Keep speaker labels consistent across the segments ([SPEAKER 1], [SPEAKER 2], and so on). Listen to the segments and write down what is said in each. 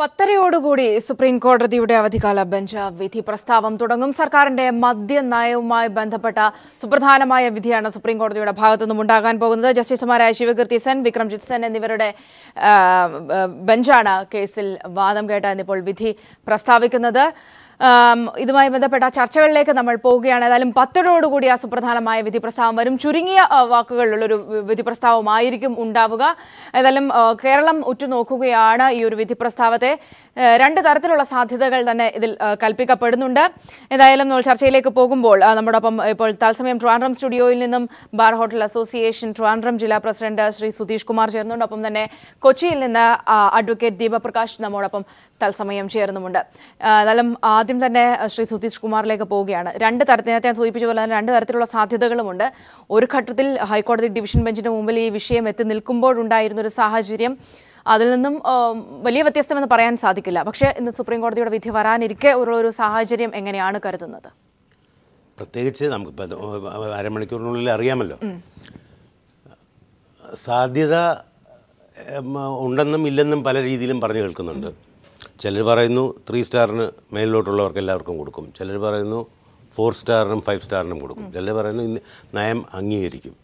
[SPEAKER 1] പത്തരയോടുകൂടി supreme കോടതിയുടെ അവധിക്കാല bench വിധി പ്രസ്താവം തുടങ്ങും സർക്കാരിന്റെ മദ്യ നയവുമായി ബന്ധപ്പെട്ട സുപ്രധാനമായ വിധിയാണ് സുപ്രീം കോടതിയുടെ ഭാഗത്തുനിന്നും ഉണ്ടാകാൻ പോകുന്നത് ജസ്റ്റിസുമാരായ ശിവകീർത്തി സെൻ വിക്രംജിത് സെൻ എന്നിവരുടെ ബെഞ്ചാണ് കേസിൽ വാദം കേട്ട ഇന്നിപ്പോൾ വിധി പ്രസ്താവിക്കുന്നത് ഇതുമായി ബന്ധപ്പെട്ട ചർച്ചകളിലേക്ക് നമ്മൾ പോവുകയാണ് ഏതായാലും പത്തരോടുകൂടി ആ സുപ്രധാനമായ വിധി പ്രസ്താവം വരും ചുരുങ്ങിയ വാക്കുകളിലുള്ളൊരു വിധി പ്രസ്താവമായിരിക്കും ഉണ്ടാവുക ഏതായാലും കേരളം ഉറ്റുനോക്കുകയാണ് ഈ ഒരു വിധി പ്രസ്താവത്തെ രണ്ട് തരത്തിലുള്ള സാധ്യതകൾ തന്നെ ഇതിൽ കൽപ്പിക്കപ്പെടുന്നുണ്ട് ഏതായാലും നമ്മൾ ചർച്ചയിലേക്ക് പോകുമ്പോൾ നമ്മോടൊപ്പം ഇപ്പോൾ തത്സമയം ട്രിവാൻഡ്രം സ്റ്റുഡിയോയിൽ നിന്നും ബാർ ഹോട്ടൽ അസോസിയേഷൻ ട്രിവാൻഡ്രം ജില്ലാ പ്രസിഡന്റ് ശ്രീ സുധീഷ് കുമാർ ചേർന്നുണ്ട് ഒപ്പം തന്നെ കൊച്ചിയിൽ നിന്ന് അഡ്വക്കേറ്റ് ദീപപ്രകാശ് നമ്മോടൊപ്പം തത്സമയം ചേർന്നുമുണ്ട് എന്നാലും ആദ്യം തന്നെ ശ്രീ സുധീഷ് കുമാറിലേക്ക് പോവുകയാണ് രണ്ട് തരത്തിൽ നേരത്തെ ഞാൻ സൂചിപ്പിച്ച പോലെ തന്നെ രണ്ട് തരത്തിലുള്ള സാധ്യതകളുമുണ്ട് ഒരു ഘട്ടത്തിൽ ഹൈക്കോടതി ഡിവിഷൻ ബെഞ്ചിന് മുമ്പിൽ ഈ വിഷയം എത്തി നിൽക്കുമ്പോഴുണ്ടായിരുന്നൊരു സാഹചര്യം അതിൽ നിന്നും വലിയ വ്യത്യസ്തമെന്ന് പറയാൻ സാധിക്കില്ല പക്ഷേ ഇന്ന് സുപ്രീം കോടതിയുടെ വിധി വരാനിരിക്കെ ഒരു സാഹചര്യം എങ്ങനെയാണ് കരുതുന്നത്
[SPEAKER 2] പ്രത്യേകിച്ച് നമുക്ക് അരമണിക്കൂറിനുള്ളിൽ അറിയാമല്ലോ സാധ്യത ഉണ്ടെന്നും ഇല്ലെന്നും പല രീതിയിലും പറഞ്ഞു കേൾക്കുന്നുണ്ട് ചിലർ പറയുന്നു ത്രീ സ്റ്റാറിന് മേലിലോട്ടുള്ളവർക്ക് എല്ലാവർക്കും കൊടുക്കും ചിലർ പറയുന്നു ഫോർ സ്റ്റാറിനും ഫൈവ് സ്റ്റാറിനും കൊടുക്കും ചിലർ പറയുന്നു നയം അംഗീകരിക്കും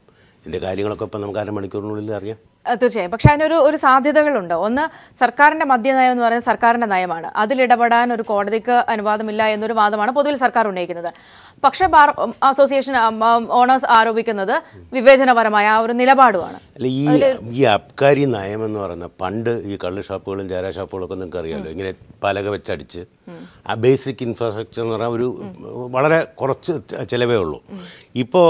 [SPEAKER 2] ഇതിൻ്റെ കാര്യങ്ങളൊക്കെ ഇപ്പം നമുക്ക് അരമണിക്കൂറിനുള്ളിൽ അറിയാം
[SPEAKER 1] തീർച്ചയായും പക്ഷെ അതിനൊരു ഒരു സാധ്യതകളുണ്ട് ഒന്ന് സർക്കാരിന്റെ നയം എന്ന് പറയുന്നത് സർക്കാരിന്റെ നയമാണ് അതിലിടപെടാൻ ഒരു കോടതിക്ക് അനുവാദമില്ല എന്നൊരു വാദമാണ് പൊതുവിൽ സർക്കാർ ഉന്നയിക്കുന്നത് പക്ഷേ ബാർ അസോസിയേഷൻ ഓണേഴ്സ് ആരോപിക്കുന്നത് വിവേചനപരമായ ആ ഒരു നിലപാടുമാണ്
[SPEAKER 2] ഈ ഈ അബ്കാരി നയം എന്ന് പറയുന്ന പണ്ട് ഈ കള്ള് ഷാപ്പുകളും ചാര ഷാപ്പുകളൊക്കെ നിങ്ങൾക്ക് അറിയാമല്ലോ ഇങ്ങനെ പലക വെച്ചടിച്ച് ആ ബേസിക് ഇൻഫ്രാസ്ട്രക്ചർ എന്ന് പറഞ്ഞാൽ ഒരു വളരെ കുറച്ച് ചിലവേ ഉള്ളൂ ഇപ്പോൾ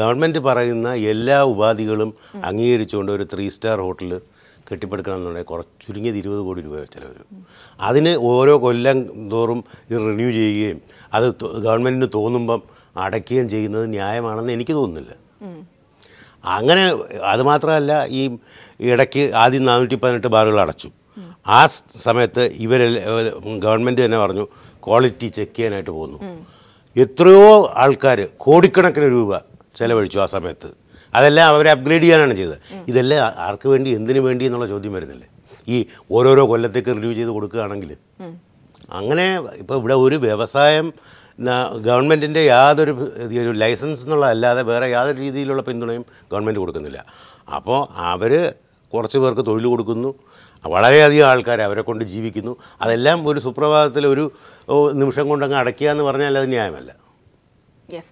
[SPEAKER 2] ഗവൺമെൻറ് പറയുന്ന എല്ലാ ഉപാധികളും അംഗീകരിച്ചുകൊണ്ട് ഒരു ത്രീ സ്റ്റാർ ഹോട്ടൽ എന്നുണ്ടെങ്കിൽ കുറച്ച് ചുരുങ്ങിയത് ഇരുപത് കോടി രൂപ ചിലവർ അതിന് ഓരോ കൊല്ലം തോറും ഇത് റിന്യൂ ചെയ്യുകയും അത് ഗവൺമെൻറ്റിന് തോന്നുമ്പം അടയ്ക്കുകയും ചെയ്യുന്നത് ന്യായമാണെന്ന് എനിക്ക് തോന്നുന്നില്ല അങ്ങനെ അതുമാത്രമല്ല ഈ ഇടയ്ക്ക് ആദ്യം നാനൂറ്റി പതിനെട്ട് ബാറുകൾ അടച്ചു ആ സമയത്ത് ഇവർ ഗവൺമെൻറ് തന്നെ പറഞ്ഞു ക്വാളിറ്റി ചെക്ക് ചെയ്യാനായിട്ട് പോകുന്നു എത്രയോ ആൾക്കാർ കോടിക്കണക്കിന് രൂപ ചിലവഴിച്ചു ആ സമയത്ത് അതെല്ലാം അവരെ അപ്ഗ്രേഡ് ചെയ്യാനാണ് ചെയ്തത് ഇതെല്ലാം ആർക്ക് വേണ്ടി എന്തിനു വേണ്ടി എന്നുള്ള ചോദ്യം വരുന്നില്ലേ ഈ ഓരോരോ കൊല്ലത്തേക്ക് റിന്യൂ ചെയ്ത് കൊടുക്കുകയാണെങ്കിൽ അങ്ങനെ ഇപ്പോൾ ഇവിടെ ഒരു വ്യവസായം ഗവൺമെൻറ്റിൻ്റെ യാതൊരു ഒരു ലൈസൻസ് എന്നുള്ള അല്ലാതെ വേറെ യാതൊരു രീതിയിലുള്ള പിന്തുണയും ഗവൺമെൻറ് കൊടുക്കുന്നില്ല അപ്പോൾ അവർ കുറച്ച് പേർക്ക് തൊഴിൽ കൊടുക്കുന്നു വളരെയധികം ആൾക്കാർ അവരെ കൊണ്ട് ജീവിക്കുന്നു അതെല്ലാം ഒരു സുപ്രഭാതത്തിൽ ഒരു നിമിഷം കൊണ്ടങ്ങ് അടയ്ക്കുക എന്ന് പറഞ്ഞാൽ അത് ന്യായമല്ല
[SPEAKER 1] യെസ്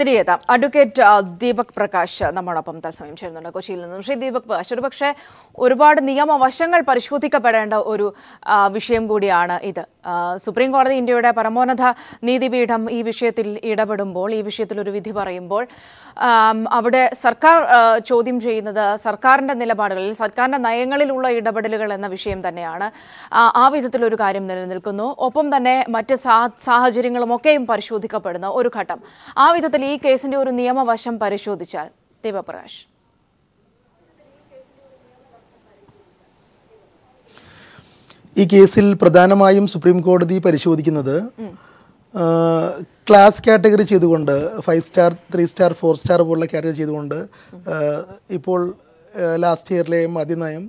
[SPEAKER 1] തിരികെത്താം അഡ്വക്കേറ്റ് ദീപക് പ്രകാശ് നമ്മോടൊപ്പം തത്സമയം ചേരുന്നുണ്ട് കൊച്ചിയിൽ നിന്നും ശ്രീ ദീപക് പ്രകാശ് ഒരുപക്ഷെ ഒരുപാട് നിയമവശങ്ങൾ പരിശോധിക്കപ്പെടേണ്ട ഒരു വിഷയം കൂടിയാണ് ഇത് സുപ്രീം കോടതി ഇന്ത്യയുടെ പരമോന്നത നീതിപീഠം ഈ വിഷയത്തിൽ ഇടപെടുമ്പോൾ ഈ വിഷയത്തിൽ ഒരു വിധി പറയുമ്പോൾ അവിടെ സർക്കാർ ചോദ്യം ചെയ്യുന്നത് സർക്കാരിൻ്റെ നിലപാടുകളിൽ സർക്കാരിൻ്റെ നയങ്ങളിലുള്ള ഇടപെടലുകൾ എന്ന വിഷയം തന്നെയാണ് ആ വിധത്തിലൊരു കാര്യം നിലനിൽക്കുന്നു ഒപ്പം തന്നെ മറ്റ് സാഹചര്യങ്ങളുമൊക്കെയും പരിശോധിക്കപ്പെടുന്ന ഒരു ഘട്ടം ആ വിധത്തിൽ ഈ കേസിൻ്റെ ഒരു നിയമവശം പരിശോധിച്ചാൽ ദീപപ്രകാശ്
[SPEAKER 3] ഈ കേസിൽ പ്രധാനമായും സുപ്രീം കോടതി പരിശോധിക്കുന്നത് ക്ലാസ് കാറ്റഗറി ചെയ്തുകൊണ്ട് five star three star four star പോലുള്ള കാറ്റഗറി ചെയ്തുകൊണ്ട് ഇപ്പോൾ ലാസ്റ്റ് ഇയറിലെ നയം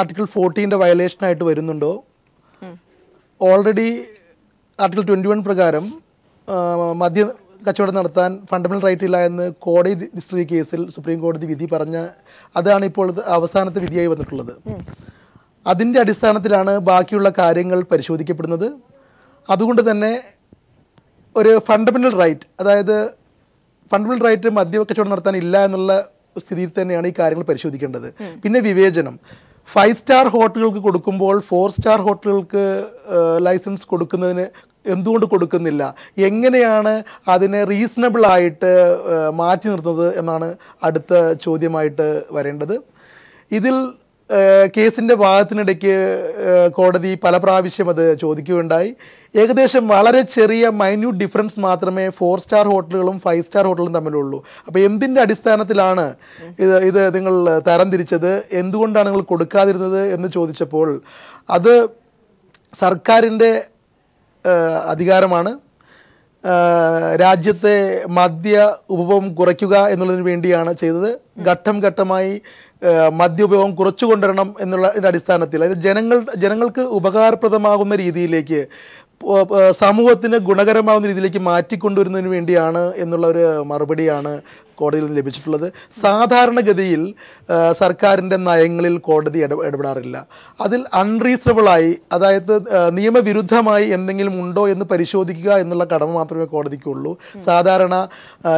[SPEAKER 3] ആർട്ടിക്കിൾ ഫോർട്ടീൻ്റെ വയലേഷനായിട്ട് വരുന്നുണ്ടോ ഓൾറെഡി ആർട്ടിക്കിൾ ട്വൻറ്റി വൺ പ്രകാരം മദ്യ കച്ചവടം നടത്താൻ ഫണ്ടമെൻ്റൽ റൈറ്റ് ഇല്ല എന്ന് കോടതി ഡിസ്ട്രിക്ട് കേസിൽ സുപ്രീം കോടതി വിധി പറഞ്ഞ അതാണ് ഇപ്പോൾ അവസാനത്തെ വിധിയായി വന്നിട്ടുള്ളത് അതിൻ്റെ അടിസ്ഥാനത്തിലാണ് ബാക്കിയുള്ള കാര്യങ്ങൾ പരിശോധിക്കപ്പെടുന്നത് അതുകൊണ്ട് തന്നെ ഒരു ഫണ്ടമെൻ്റൽ റൈറ്റ് അതായത് ഫണ്ടമെൻ്റൽ റൈറ്റ് മദ്യ നടത്താൻ ഇല്ല എന്നുള്ള സ്ഥിതിയിൽ തന്നെയാണ് ഈ കാര്യങ്ങൾ പരിശോധിക്കേണ്ടത് പിന്നെ വിവേചനം ഫൈവ് സ്റ്റാർ ഹോട്ടലുകൾക്ക് കൊടുക്കുമ്പോൾ ഫോർ സ്റ്റാർ ഹോട്ടലുകൾക്ക് ലൈസൻസ് കൊടുക്കുന്നതിന് എന്തുകൊണ്ട് കൊടുക്കുന്നില്ല എങ്ങനെയാണ് അതിനെ റീസണബിളായിട്ട് മാറ്റി നിർത്തുന്നത് എന്നാണ് അടുത്ത ചോദ്യമായിട്ട് വരേണ്ടത് ഇതിൽ കേസിൻ്റെ വാദത്തിനിടയ്ക്ക് കോടതി പല പ്രാവശ്യം അത് ചോദിക്കുകയുണ്ടായി ഏകദേശം വളരെ ചെറിയ മൈന്യൂട്ട് ഡിഫറൻസ് മാത്രമേ ഫോർ സ്റ്റാർ ഹോട്ടലുകളും ഫൈവ് സ്റ്റാർ ഹോട്ടലും തമ്മിലുള്ളൂ അപ്പോൾ എന്തിൻ്റെ അടിസ്ഥാനത്തിലാണ് ഇത് ഇത് നിങ്ങൾ തരംതിരിച്ചത് എന്തുകൊണ്ടാണ് നിങ്ങൾ കൊടുക്കാതിരുന്നത് എന്ന് ചോദിച്ചപ്പോൾ അത് സർക്കാരിൻ്റെ അധികാരമാണ് രാജ്യത്തെ മദ്യ ഉപഭോഗം കുറയ്ക്കുക എന്നുള്ളതിന് വേണ്ടിയാണ് ചെയ്തത് ഘട്ടം ഘട്ടമായി മദ്യ ഉപയോഗം കുറച്ചു കൊണ്ടുവരണം എന്നുള്ള അടിസ്ഥാനത്തിൽ അതായത് ജനങ്ങൾ ജനങ്ങൾക്ക് ഉപകാരപ്രദമാകുന്ന രീതിയിലേക്ക് സമൂഹത്തിന് ഗുണകരമാവുന്ന രീതിയിലേക്ക് മാറ്റിക്കൊണ്ടുവരുന്നതിന് വേണ്ടിയാണ് എന്നുള്ള ഒരു മറുപടിയാണ് കോടതിയിൽ നിന്ന് ലഭിച്ചിട്ടുള്ളത് സാധാരണഗതിയിൽ സർക്കാരിൻ്റെ നയങ്ങളിൽ കോടതി ഇടപെടാറില്ല അതിൽ അൺറീസണബിളായി അതായത് നിയമവിരുദ്ധമായി എന്തെങ്കിലും ഉണ്ടോ എന്ന് പരിശോധിക്കുക എന്നുള്ള കടമ മാത്രമേ കോടതിക്കുള്ളൂ സാധാരണ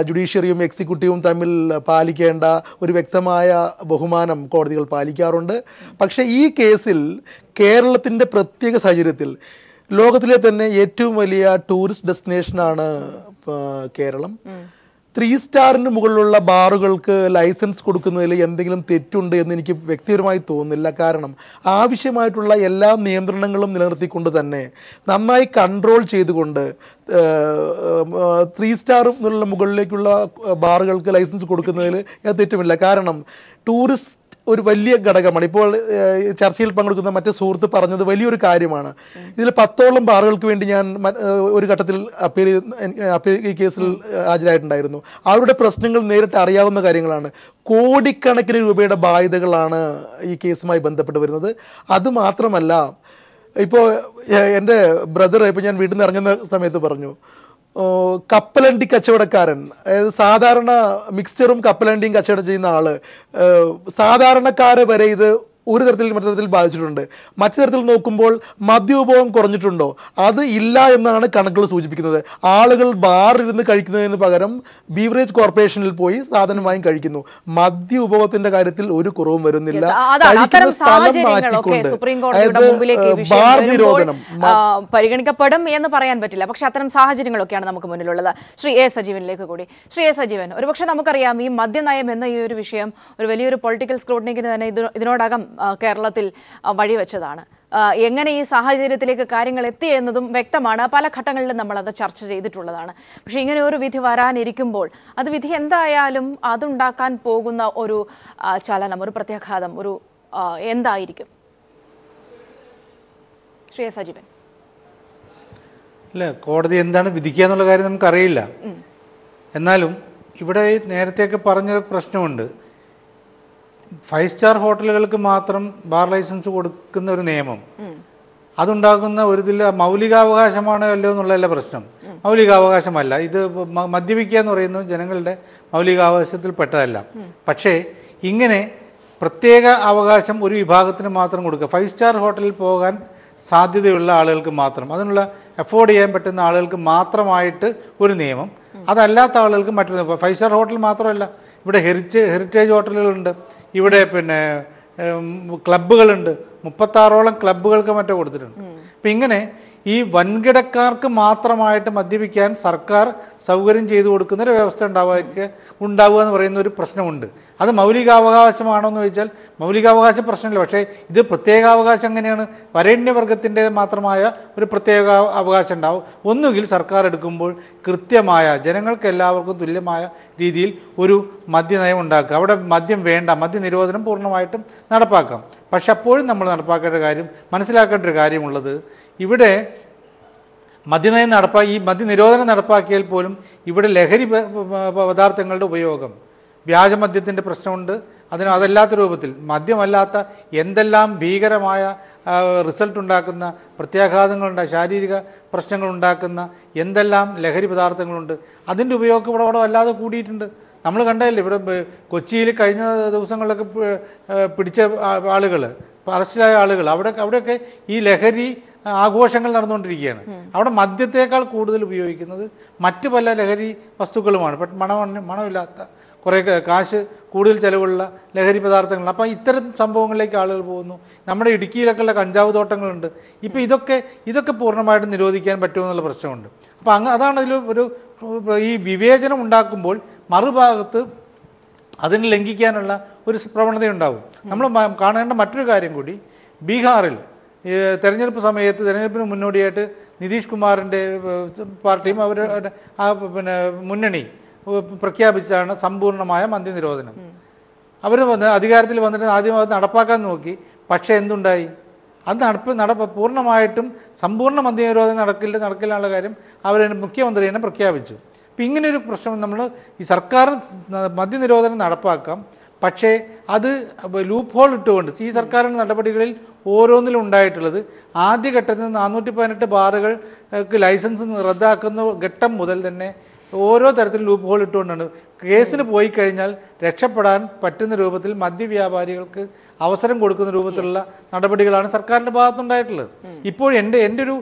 [SPEAKER 3] ജുഡീഷ്യറിയും എക്സിക്യൂട്ടീവും തമ്മിൽ പാലിക്കേണ്ട ഒരു വ്യക്തമായ ബഹുമാനം കോടതികൾ പാലിക്കാറുണ്ട് പക്ഷേ ഈ കേസിൽ കേരളത്തിൻ്റെ പ്രത്യേക സാഹചര്യത്തിൽ ലോകത്തിലെ തന്നെ ഏറ്റവും വലിയ ടൂറിസ്റ്റ് ഡെസ്റ്റിനേഷനാണ് കേരളം ത്രീ സ്റ്റാറിന് മുകളിലുള്ള ബാറുകൾക്ക് ലൈസൻസ് കൊടുക്കുന്നതിൽ എന്തെങ്കിലും തെറ്റുണ്ട് എന്ന് എനിക്ക് വ്യക്തിപരമായി തോന്നുന്നില്ല കാരണം ആവശ്യമായിട്ടുള്ള എല്ലാ നിയന്ത്രണങ്ങളും നിലനിർത്തിക്കൊണ്ട് തന്നെ നന്നായി കൺട്രോൾ ചെയ്തുകൊണ്ട് ത്രീ സ്റ്റാർ എന്നുള്ള മുകളിലേക്കുള്ള ബാറുകൾക്ക് ലൈസൻസ് കൊടുക്കുന്നതിൽ തെറ്റുമില്ല കാരണം ടൂറിസ്റ്റ് ഒരു വലിയ ഘടകമാണ് ഇപ്പോൾ ചർച്ചയിൽ പങ്കെടുക്കുന്ന മറ്റു സുഹൃത്ത് പറഞ്ഞത് വലിയൊരു കാര്യമാണ് ഇതിൽ പത്തോളം ബാറുകൾക്ക് വേണ്ടി ഞാൻ ഒരു ഘട്ടത്തിൽ അപ്പീൽ അപ്പീൽ ഈ കേസിൽ ഹാജരായിട്ടുണ്ടായിരുന്നു അവരുടെ പ്രശ്നങ്ങൾ നേരിട്ട് അറിയാവുന്ന കാര്യങ്ങളാണ് കോടിക്കണക്കിന് രൂപയുടെ ബാധ്യതകളാണ് ഈ കേസുമായി ബന്ധപ്പെട്ട് വരുന്നത് അതുമാത്രമല്ല ഇപ്പോൾ എൻ്റെ ബ്രദർ ഇപ്പോൾ ഞാൻ വീട്ടിൽ നിന്ന് ഇറങ്ങുന്ന സമയത്ത് പറഞ്ഞു കപ്പലണ്ടി കച്ചവടക്കാരൻ അതായത് സാധാരണ മിക്സ്ചറും കപ്പലണ്ടിയും കച്ചവടം ചെയ്യുന്ന ആള് സാധാരണക്കാരെ വരെ ഇത് ഒരു തരത്തിൽ മറ്റു തരത്തിൽ ബാധിച്ചിട്ടുണ്ട് മറ്റു തരത്തിൽ നോക്കുമ്പോൾ മദ്യോപഭോഗം കുറഞ്ഞിട്ടുണ്ടോ അത് ഇല്ല എന്നാണ് കണക്കുകൾ സൂചിപ്പിക്കുന്നത് ആളുകൾ ബാറിരുന്ന് കഴിക്കുന്നതിന് പകരം ബീവറേജ് കോർപ്പറേഷനിൽ പോയി സാധനം വാങ്ങി കഴിക്കുന്നു മദ്യ ഉപഭോഗത്തിന്റെ കാര്യത്തിൽ ഒരു കുറവും വരുന്നില്ല കഴിക്കുന്ന സ്ഥലം മാറ്റിക്കൊണ്ട് ബാർ നിരോധനം
[SPEAKER 1] പരിഗണിക്കപ്പെടും എന്ന് പറയാൻ പറ്റില്ല പക്ഷെ അത്തരം സാഹചര്യങ്ങളൊക്കെയാണ് നമുക്ക് മുന്നിലുള്ളത് ശ്രീ എ സജീവനിലേക്ക് കൂടി ശ്രീ എ സജീവൻ ഒരുപക്ഷെ നമുക്കറിയാം ഈ മദ്യനയം എന്ന ഈ ഒരു വിഷയം ഒരു വലിയൊരു പൊളിറ്റിക്കൽ സ്ക്രൂട്ടിനിക്ക് തന്നെ ഇതിനോടകം കേരളത്തിൽ വഴിവെച്ചതാണ് എങ്ങനെ ഈ സാഹചര്യത്തിലേക്ക് കാര്യങ്ങൾ എത്തി എന്നതും വ്യക്തമാണ് പല ഘട്ടങ്ങളിലും നമ്മളത് ചർച്ച ചെയ്തിട്ടുള്ളതാണ് പക്ഷേ ഇങ്ങനെ ഒരു വിധി വരാനിരിക്കുമ്പോൾ അത് വിധി എന്തായാലും അതുണ്ടാക്കാൻ പോകുന്ന ഒരു ചലനം ഒരു പ്രത്യാഘാതം ഒരു എന്തായിരിക്കും ശ്രീയ സജീവൻ
[SPEAKER 4] അല്ല കോടതി എന്താണ് വിധിക്കുക എന്നുള്ള കാര്യം നമുക്കറിയില്ല എന്നാലും ഇവിടെ നേരത്തെയൊക്കെ പറഞ്ഞ പ്രശ്നമുണ്ട് ഫൈവ് സ്റ്റാർ ഹോട്ടലുകൾക്ക് മാത്രം ബാർ ലൈസൻസ് കൊടുക്കുന്ന ഒരു നിയമം അതുണ്ടാകുന്ന ഒരു ഇതിൽ മൗലികാവകാശമാണോ അല്ലോ എന്നുള്ളതല്ല പ്രശ്നം മൗലികാവകാശമല്ല ഇത് മദ്യപിക്കുക എന്ന് പറയുന്നത് ജനങ്ങളുടെ മൗലികാവകാശത്തിൽ പെട്ടതല്ല പക്ഷേ ഇങ്ങനെ പ്രത്യേക അവകാശം ഒരു വിഭാഗത്തിന് മാത്രം കൊടുക്കുക ഫൈവ് സ്റ്റാർ ഹോട്ടലിൽ പോകാൻ സാധ്യതയുള്ള ആളുകൾക്ക് മാത്രം അതിനുള്ള അഫോർഡ് ചെയ്യാൻ പറ്റുന്ന ആളുകൾക്ക് മാത്രമായിട്ട് ഒരു നിയമം അതല്ലാത്ത ആളുകൾക്ക് മറ്റൊരു ഫൈവ് സ്റ്റാർ ഹോട്ടൽ മാത്രമല്ല ഇവിടെ ഹെറിച്ച് ഹെറിറ്റേജ് ഹോട്ടലുകളുണ്ട് ഇവിടെ പിന്നെ ക്ലബ്ബുകളുണ്ട് മുപ്പത്താറോളം ക്ലബ്ബുകൾക്ക് മറ്റേ കൊടുത്തിട്ടുണ്ട് അപ്പം ഇങ്ങനെ ഈ വൻകിടക്കാർക്ക് മാത്രമായിട്ട് മദ്യപിക്കാൻ സർക്കാർ സൗകര്യം ചെയ്തു കൊടുക്കുന്നൊരു വ്യവസ്ഥ ഉണ്ടാവുക ഉണ്ടാവുക എന്ന് പറയുന്ന ഒരു പ്രശ്നമുണ്ട് അത് മൗലികാവകാശമാണോ എന്ന് ചോദിച്ചാൽ മൗലികാവകാശ പ്രശ്നമില്ല പക്ഷേ ഇത് പ്രത്യേകാവകാശം എങ്ങനെയാണ് വരേണ്യവർഗത്തിൻ്റെ മാത്രമായ ഒരു പ്രത്യേക അവകാശം ഉണ്ടാവും ഒന്നുകിൽ സർക്കാർ എടുക്കുമ്പോൾ കൃത്യമായ ജനങ്ങൾക്ക് എല്ലാവർക്കും തുല്യമായ രീതിയിൽ ഒരു മദ്യനയം ഉണ്ടാക്കുക അവിടെ മദ്യം വേണ്ട മദ്യ നിരോധനം പൂർണ്ണമായിട്ടും നടപ്പാക്കാം പക്ഷെ അപ്പോഴും നമ്മൾ നടപ്പാക്കേണ്ട കാര്യം മനസ്സിലാക്കേണ്ട ഒരു കാര്യമുള്ളത് ഇവിടെ മദ്യനയം നടപ്പാ ഈ മദ്യനിരോധനം നടപ്പാക്കിയാൽ പോലും ഇവിടെ ലഹരി പദാർത്ഥങ്ങളുടെ ഉപയോഗം വ്യാജമദ്യത്തിൻ്റെ പ്രശ്നമുണ്ട് അതിന് അതല്ലാത്ത രൂപത്തിൽ മദ്യമല്ലാത്ത എന്തെല്ലാം ഭീകരമായ റിസൾട്ട് ഉണ്ടാക്കുന്ന പ്രത്യാഘാതങ്ങളുണ്ട് ശാരീരിക പ്രശ്നങ്ങൾ ഉണ്ടാക്കുന്ന എന്തെല്ലാം ലഹരി പദാർത്ഥങ്ങളുണ്ട് അതിൻ്റെ ഉപയോഗം ഇവിടെ അവിടെ വല്ലാതെ കൂടിയിട്ടുണ്ട് നമ്മൾ കണ്ടതല്ലേ ഇവിടെ കൊച്ചിയിൽ കഴിഞ്ഞ ദിവസങ്ങളിലൊക്കെ പിടിച്ച ആളുകൾ അറസ്റ്റിലായ ആളുകൾ അവിടെ അവിടെയൊക്കെ ഈ ലഹരി ആഘോഷങ്ങൾ നടന്നുകൊണ്ടിരിക്കുകയാണ് അവിടെ മദ്യത്തേക്കാൾ കൂടുതൽ ഉപയോഗിക്കുന്നത് മറ്റു പല ലഹരി വസ്തുക്കളുമാണ് ബട്ട് മണം മണമില്ലാത്ത കുറേ കാശ് കൂടുതൽ ചിലവുള്ള ലഹരി പദാർത്ഥങ്ങൾ അപ്പോൾ ഇത്തരം സംഭവങ്ങളിലേക്ക് ആളുകൾ പോകുന്നു നമ്മുടെ ഇടുക്കിയിലൊക്കെ ഉള്ള കഞ്ചാവ് തോട്ടങ്ങളുണ്ട് ഇപ്പോൾ ഇതൊക്കെ ഇതൊക്കെ പൂർണ്ണമായിട്ടും നിരോധിക്കാൻ പറ്റുമെന്നുള്ള പ്രശ്നമുണ്ട് അപ്പോൾ അങ്ങ് അതാണ് അതിൽ ഒരു ഈ വിവേചനം ഉണ്ടാക്കുമ്പോൾ മറുഭാഗത്ത് അതിനെ ലംഘിക്കാനുള്ള ഒരു പ്രവണതയുണ്ടാവും നമ്മൾ കാണേണ്ട മറ്റൊരു കാര്യം കൂടി ബീഹാറിൽ തെരഞ്ഞെടുപ്പ് സമയത്ത് തെരഞ്ഞെടുപ്പിന് മുന്നോടിയായിട്ട് നിതീഷ് കുമാറിൻ്റെ പാർട്ടിയും അവർ ആ പിന്നെ മുന്നണി പ്രഖ്യാപിച്ചാണ് സമ്പൂർണ്ണമായ മദ്യ നിരോധനം അവർ വന്ന് അധികാരത്തിൽ വന്നിട്ട് ആദ്യം അത് നടപ്പാക്കാൻ നോക്കി പക്ഷേ എന്തുണ്ടായി അത് നടപ്പ് നടപ്പ് പൂർണ്ണമായിട്ടും സമ്പൂർണ്ണ മദ്യ നിരോധനം നടക്കില്ല നടക്കില്ലാനുള്ള കാര്യം അവർ മുഖ്യമന്ത്രി തന്നെ പ്രഖ്യാപിച്ചു അപ്പം ഇങ്ങനെയൊരു പ്രശ്നം നമ്മൾ ഈ സർക്കാർ മദ്യനിരോധനം നടപ്പാക്കാം പക്ഷേ അത് ലൂപ്പ് ഹോൾ ഇട്ടുകൊണ്ട് ഈ സർക്കാരിൻ്റെ നടപടികളിൽ ഓരോന്നിലും ഉണ്ടായിട്ടുള്ളത് ആദ്യഘട്ടത്തിൽ നാനൂറ്റി പതിനെട്ട് ബാറുകൾക്ക് ലൈസൻസ് റദ്ദാക്കുന്ന ഘട്ടം മുതൽ തന്നെ ഓരോ തരത്തിൽ ലൂപ്പ് ഹോൾ ഇട്ടുകൊണ്ടാണ് കേസിന് പോയി കഴിഞ്ഞാൽ രക്ഷപ്പെടാൻ പറ്റുന്ന രൂപത്തിൽ മദ്യവ്യാപാരികൾക്ക് അവസരം കൊടുക്കുന്ന രൂപത്തിലുള്ള നടപടികളാണ് സർക്കാരിൻ്റെ ഭാഗത്തുണ്ടായിട്ടുള്ളത് ഇപ്പോൾ എൻ്റെ എൻ്റെ ഒരു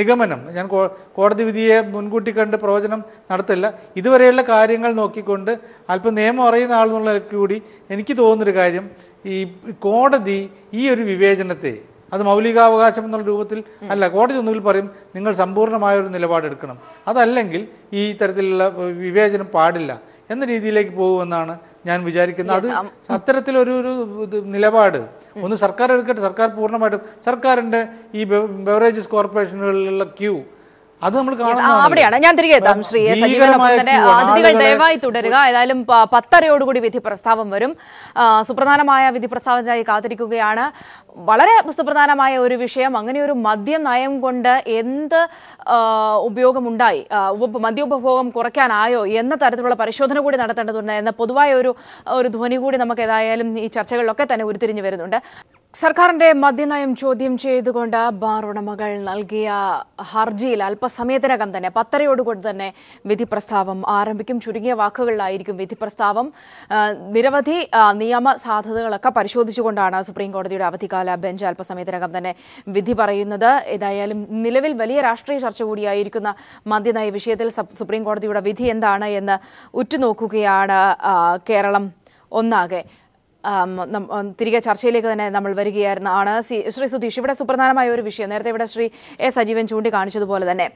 [SPEAKER 4] നിഗമനം ഞാൻ കോടതി വിധിയെ മുൻകൂട്ടി കണ്ട് പ്രവചനം നടത്തില്ല ഇതുവരെയുള്ള കാര്യങ്ങൾ നോക്കിക്കൊണ്ട് അല്പം നിയമം അറിയുന്ന ആളെന്നുള്ള കൂടി എനിക്ക് തോന്നുന്നൊരു കാര്യം ഈ കോടതി ഈ ഒരു വിവേചനത്തെ അത് മൗലികാവകാശം എന്നുള്ള രൂപത്തിൽ അല്ല കോടതി ഒന്നുകിൽ പറയും നിങ്ങൾ സമ്പൂർണ്ണമായ ഒരു നിലപാടെടുക്കണം അതല്ലെങ്കിൽ ഈ തരത്തിലുള്ള വിവേചനം പാടില്ല എന്ന രീതിയിലേക്ക് പോകുമെന്നാണ് ഞാൻ വിചാരിക്കുന്നത് അത് അത്തരത്തിലൊരു ഒരു നിലപാട് ഒന്ന് സർക്കാർ എടുക്കട്ടെ സർക്കാർ പൂർണ്ണമായിട്ടും സർക്കാരിൻ്റെ ഈ ബെവറേജസ് കോർപ്പറേഷനുകളിലുള്ള ക്യൂ നമ്മൾ അവിടെയാണ് ഞാൻ തിരികെ എത്താം ശ്രീ സജീവനൊപ്പം തന്നെ അതിഥികൾ ദയവായി
[SPEAKER 1] തുടരുക ഏതായാലും പത്തരയോടുകൂടി വിധി പ്രസ്താവം വരും സുപ്രധാനമായ വിധി പ്രസ്താവത്തിനായി കാത്തിരിക്കുകയാണ് വളരെ സുപ്രധാനമായ ഒരു വിഷയം അങ്ങനെ ഒരു മദ്യ നയം കൊണ്ട് എന്ത് ഉപയോഗമുണ്ടായി മദ്യ ഉപഭോഗം കുറയ്ക്കാനായോ എന്ന തരത്തിലുള്ള പരിശോധന കൂടി നടത്തേണ്ടതുണ്ട് എന്ന പൊതുവായ ഒരു ഒരു ധ്വനി കൂടി നമുക്ക് ഏതായാലും ഈ ചർച്ചകളിലൊക്കെ തന്നെ ഉരുത്തിരിഞ്ഞു വരുന്നുണ്ട് സർക്കാരിന്റെ മദ്യനയം ചോദ്യം ചെയ്തുകൊണ്ട് ബാർ ഉടമകൾ നൽകിയ ഹർജിയിൽ അല്പസമയത്തിനകം തന്നെ പത്തരയോടുകൂടി തന്നെ വിധി പ്രസ്താവം ആരംഭിക്കും ചുരുങ്ങിയ വാക്കുകളിലായിരിക്കും വിധി പ്രസ്താവം നിരവധി നിയമ സാധ്യതകളൊക്കെ പരിശോധിച്ചുകൊണ്ടാണ് സുപ്രീം കോടതിയുടെ അവധിക്കാല ബെഞ്ച് അല്പസമയത്തിനകം തന്നെ വിധി പറയുന്നത് ഏതായാലും നിലവിൽ വലിയ രാഷ്ട്രീയ ചർച്ച കൂടിയായിരിക്കുന്ന മദ്യനയ വിഷയത്തിൽ സുപ്രീം കോടതിയുടെ വിധി എന്താണ് എന്ന് ഉറ്റുനോക്കുകയാണ് കേരളം ഒന്നാകെ തിരികെ ചർച്ചയിലേക്ക് തന്നെ നമ്മൾ വരികയായിരുന്നു ആണ് ശ്രീ സുധീഷ് ഇവിടെ സുപ്രധാനമായ ഒരു വിഷയം നേരത്തെ ഇവിടെ ശ്രീ എ സജീവൻ ചൂണ്ടിക്കാണിച്ചതുപോലെ തന്നെ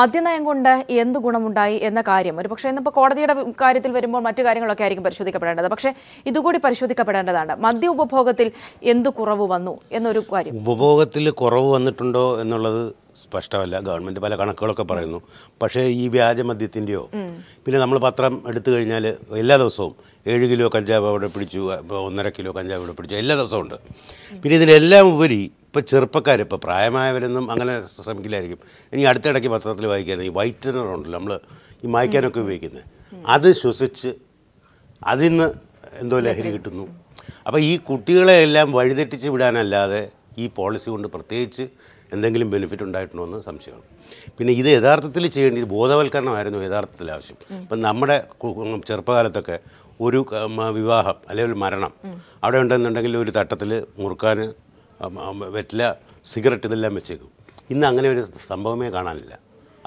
[SPEAKER 1] മദ്യനയം കൊണ്ട് എന്ത് ഗുണമുണ്ടായി എന്ന കാര്യം ഒരു പക്ഷേ ഇന്നിപ്പോൾ കോടതിയുടെ കാര്യത്തിൽ വരുമ്പോൾ മറ്റു കാര്യങ്ങളൊക്കെ ആയിരിക്കും പരിശോധിക്കപ്പെടേണ്ടത് പക്ഷേ ഇതുകൂടി പരിശോധിക്കപ്പെടേണ്ടതാണ് മദ്യ ഉപഭോഗത്തിൽ എന്ത് കുറവ് വന്നു എന്നൊരു കാര്യം
[SPEAKER 2] ഉപഭോഗത്തിൽ കുറവ് വന്നിട്ടുണ്ടോ എന്നുള്ളത് സ്പഷ്ടമല്ല ഗവൺമെൻറ് പല കണക്കുകളൊക്കെ പറയുന്നു പക്ഷേ ഈ വ്യാജമദ്യത്തിൻ്റെയോ പിന്നെ നമ്മൾ പത്രം എടുത്തു കഴിഞ്ഞാൽ എല്ലാ ദിവസവും ഏഴ് കിലോ കഞ്ചാവ് അവിടെ പിടിച്ചു ഒന്നര കിലോ കഞ്ചാവ് ഇവിടെ പിടിച്ചു എല്ലാ ദിവസവും ഉണ്ട് പിന്നെ ഇതിലെല്ലാം ഉപരി ഇപ്പോൾ ചെറുപ്പക്കാർ ഇപ്പോൾ പ്രായമായവരൊന്നും അങ്ങനെ ശ്രമിക്കില്ലായിരിക്കും ഇനി അടുത്തിടയ്ക്ക് പത്രത്തിൽ വായിക്കാൻ ഈ വൈറ്റനർ ഉണ്ടല്ലോ നമ്മൾ ഈ മായ്ക്കാനൊക്കെ ഉപയോഗിക്കുന്നത് അത് ശ്വസിച്ച് അതിൽ നിന്ന് എന്തോ ലഹരി കിട്ടുന്നു അപ്പോൾ ഈ കുട്ടികളെ എല്ലാം വഴിതെറ്റിച്ച് വിടാനല്ലാതെ ഈ പോളിസി കൊണ്ട് പ്രത്യേകിച്ച് എന്തെങ്കിലും ബെനിഫിറ്റ് ഉണ്ടായിട്ടുണ്ടോ എന്ന് സംശയമാണ് പിന്നെ ഇത് യഥാർത്ഥത്തിൽ ചെയ്യേണ്ട ബോധവൽക്കരണമായിരുന്നു യഥാർത്ഥത്തിൽ ആവശ്യം ഇപ്പം നമ്മുടെ ചെറുപ്പകാലത്തൊക്കെ ഒരു വിവാഹം അല്ലെങ്കിൽ മരണം അവിടെ ഉണ്ടെന്നുണ്ടെങ്കിൽ ഒരു തട്ടത്തിൽ മുറുക്കാൻ വെറ്റില സിഗരറ്റ് ഇതെല്ലാം വെച്ചേക്കും ഇന്ന് അങ്ങനെ ഒരു സംഭവമേ കാണാനില്ല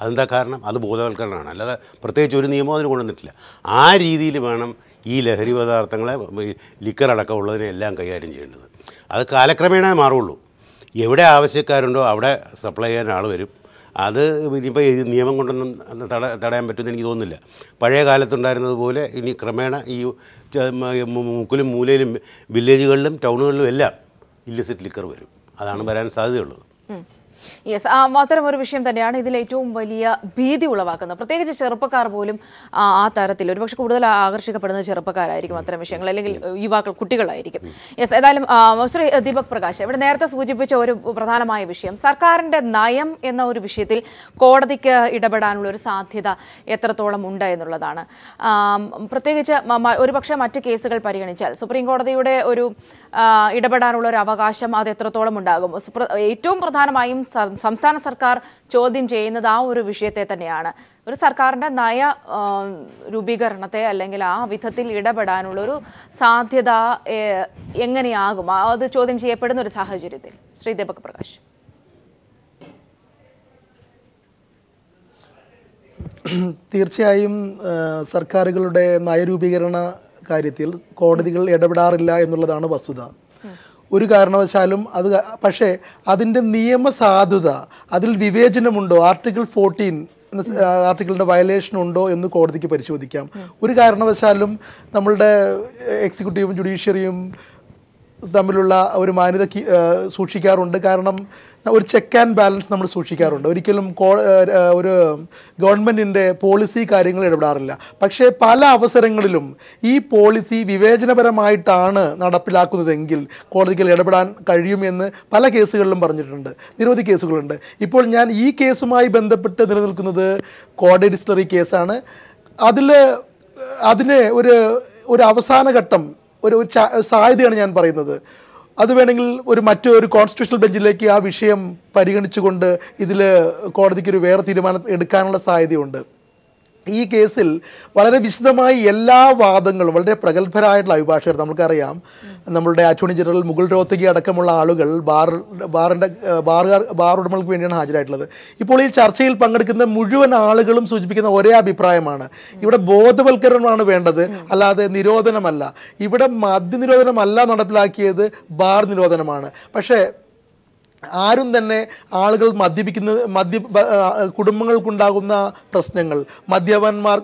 [SPEAKER 2] അതെന്താ കാരണം അത് ബോധവൽക്കരണമാണ് അല്ലാതെ പ്രത്യേകിച്ച് ഒരു നിയമം അതിന് കൊണ്ടുവന്നിട്ടില്ല ആ രീതിയിൽ വേണം ഈ ലഹരി പദാർത്ഥങ്ങളെ ലിക്കർ അടക്കമുള്ളതിനെ എല്ലാം കൈകാര്യം ചെയ്യേണ്ടത് അത് കാലക്രമേണ മാറുള്ളൂ എവിടെ ആവശ്യക്കാരുണ്ടോ അവിടെ സപ്ലൈ ചെയ്യാൻ ആൾ വരും അത് ഇനിയിപ്പോൾ നിയമം കൊണ്ടൊന്നും തട തടയാൻ പറ്റുമെന്ന് എനിക്ക് തോന്നുന്നില്ല പഴയ കാലത്തുണ്ടായിരുന്നതുപോലെ ഇനി ക്രമേണ ഈ മുക്കിലും മൂലയിലും വില്ലേജുകളിലും ടൗണുകളിലും എല്ലാം ഇല്ലിസിറ്റ് ലിക്കർ വരും അതാണ് വരാൻ സാധ്യതയുള്ളത്
[SPEAKER 1] യെസ് അത്തരം ഒരു വിഷയം തന്നെയാണ് ഇതിൽ ഏറ്റവും വലിയ ഭീതി ഉളവാക്കുന്നത് പ്രത്യേകിച്ച് ചെറുപ്പക്കാർ പോലും ആ തരത്തിൽ ഒരുപക്ഷെ കൂടുതൽ ആകർഷിക്കപ്പെടുന്നത് ചെറുപ്പക്കാരായിരിക്കും അത്തരം വിഷയങ്ങൾ അല്ലെങ്കിൽ യുവാക്കൾ കുട്ടികളായിരിക്കും യെസ് ഏതായാലും ശ്രീ ദീപക് പ്രകാശ് ഇവിടെ നേരത്തെ സൂചിപ്പിച്ച ഒരു പ്രധാനമായ വിഷയം സർക്കാരിൻ്റെ നയം എന്ന ഒരു വിഷയത്തിൽ കോടതിക്ക് ഇടപെടാനുള്ള ഒരു സാധ്യത എത്രത്തോളം ഉണ്ട് എന്നുള്ളതാണ് പ്രത്യേകിച്ച് ഒരുപക്ഷെ മറ്റ് കേസുകൾ പരിഗണിച്ചാൽ സുപ്രീം കോടതിയുടെ ഒരു ഇടപെടാനുള്ള ഒരു അവകാശം അത് എത്രത്തോളം ഉണ്ടാകും ഏറ്റവും പ്രധാനമായും സംസ്ഥാന സർക്കാർ ചോദ്യം ചെയ്യുന്നത് ആ ഒരു വിഷയത്തെ തന്നെയാണ് ഒരു സർക്കാരിൻ്റെ നയ രൂപീകരണത്തെ അല്ലെങ്കിൽ ആ വിധത്തിൽ ഇടപെടാനുള്ളൊരു സാധ്യത എങ്ങനെയാകും അത് ചോദ്യം ചെയ്യപ്പെടുന്ന ഒരു സാഹചര്യത്തിൽ ശ്രീ ദീപക് പ്രകാശ്
[SPEAKER 3] തീർച്ചയായും സർക്കാരുകളുടെ നയരൂപീകരണ കാര്യത്തിൽ കോടതികൾ ഇടപെടാറില്ല എന്നുള്ളതാണ് വസ്തുത ഒരു കാരണവശാലും അത് പക്ഷേ അതിൻ്റെ നിയമസാധുത അതിൽ വിവേചനമുണ്ടോ ആർട്ടിക്കിൾ ഫോർട്ടീൻ ആർട്ടിക്കിളിൻ്റെ വയലേഷൻ ഉണ്ടോ എന്ന് കോടതിക്ക് പരിശോധിക്കാം ഒരു കാരണവശാലും നമ്മളുടെ എക്സിക്യൂട്ടീവും ജുഡീഷ്യറിയും തമ്മിലുള്ള ഒരു മാന്യത സൂക്ഷിക്കാറുണ്ട് കാരണം ഒരു ചെക്ക് ആൻഡ് ബാലൻസ് നമ്മൾ സൂക്ഷിക്കാറുണ്ട് ഒരിക്കലും ഒരു ഗവൺമെൻറ്റിൻ്റെ പോളിസി കാര്യങ്ങൾ ഇടപെടാറില്ല പക്ഷേ പല അവസരങ്ങളിലും ഈ പോളിസി വിവേചനപരമായിട്ടാണ് നടപ്പിലാക്കുന്നതെങ്കിൽ കോടതികൾ ഇടപെടാൻ കഴിയുമെന്ന് പല കേസുകളിലും പറഞ്ഞിട്ടുണ്ട് നിരവധി കേസുകളുണ്ട് ഇപ്പോൾ ഞാൻ ഈ കേസുമായി ബന്ധപ്പെട്ട് നിലനിൽക്കുന്നത് കോടതി ഡിസ്റ്ററി കേസാണ് അതിൽ അതിന് ഒരു ഒരു അവസാന ഘട്ടം ഒരു സാധ്യതയാണ് ഞാൻ പറയുന്നത് അത് വേണമെങ്കിൽ ഒരു മറ്റൊരു കോൺസ്റ്റിറ്റ്യൂഷണൽ ബെഞ്ചിലേക്ക് ആ വിഷയം പരിഗണിച്ചുകൊണ്ട് ഇതിൽ കോടതിക്കൊരു വേറെ തീരുമാനം എടുക്കാനുള്ള സാധ്യതയുണ്ട് ഈ കേസിൽ വളരെ വിശദമായി എല്ലാ വാദങ്ങളും വളരെ പ്രഗത്ഭരായിട്ടുള്ള അഭിഭാഷകർ നമുക്കറിയാം നമ്മളുടെ അറ്റോർണി ജനറൽ മുഗൾ രോഹത്തകി അടക്കമുള്ള ആളുകൾ ബാർ ബാറിൻ്റെ ബാറുകാർ ബാർ ഉടമകൾക്ക് വേണ്ടിയാണ് ഹാജരായിട്ടുള്ളത് ഇപ്പോൾ ഈ ചർച്ചയിൽ പങ്കെടുക്കുന്ന മുഴുവൻ ആളുകളും സൂചിപ്പിക്കുന്ന ഒരേ അഭിപ്രായമാണ് ഇവിടെ ബോധവൽക്കരണമാണ് വേണ്ടത് അല്ലാതെ നിരോധനമല്ല ഇവിടെ മദ്യനിരോധനമല്ല നടപ്പിലാക്കിയത് ബാർ നിരോധനമാണ് പക്ഷേ ആരും തന്നെ ആളുകൾ മദ്യപിക്കുന്ന മദ്യ കുടുംബങ്ങൾക്കുണ്ടാകുന്ന പ്രശ്നങ്ങൾ മദ്യപന്മാർ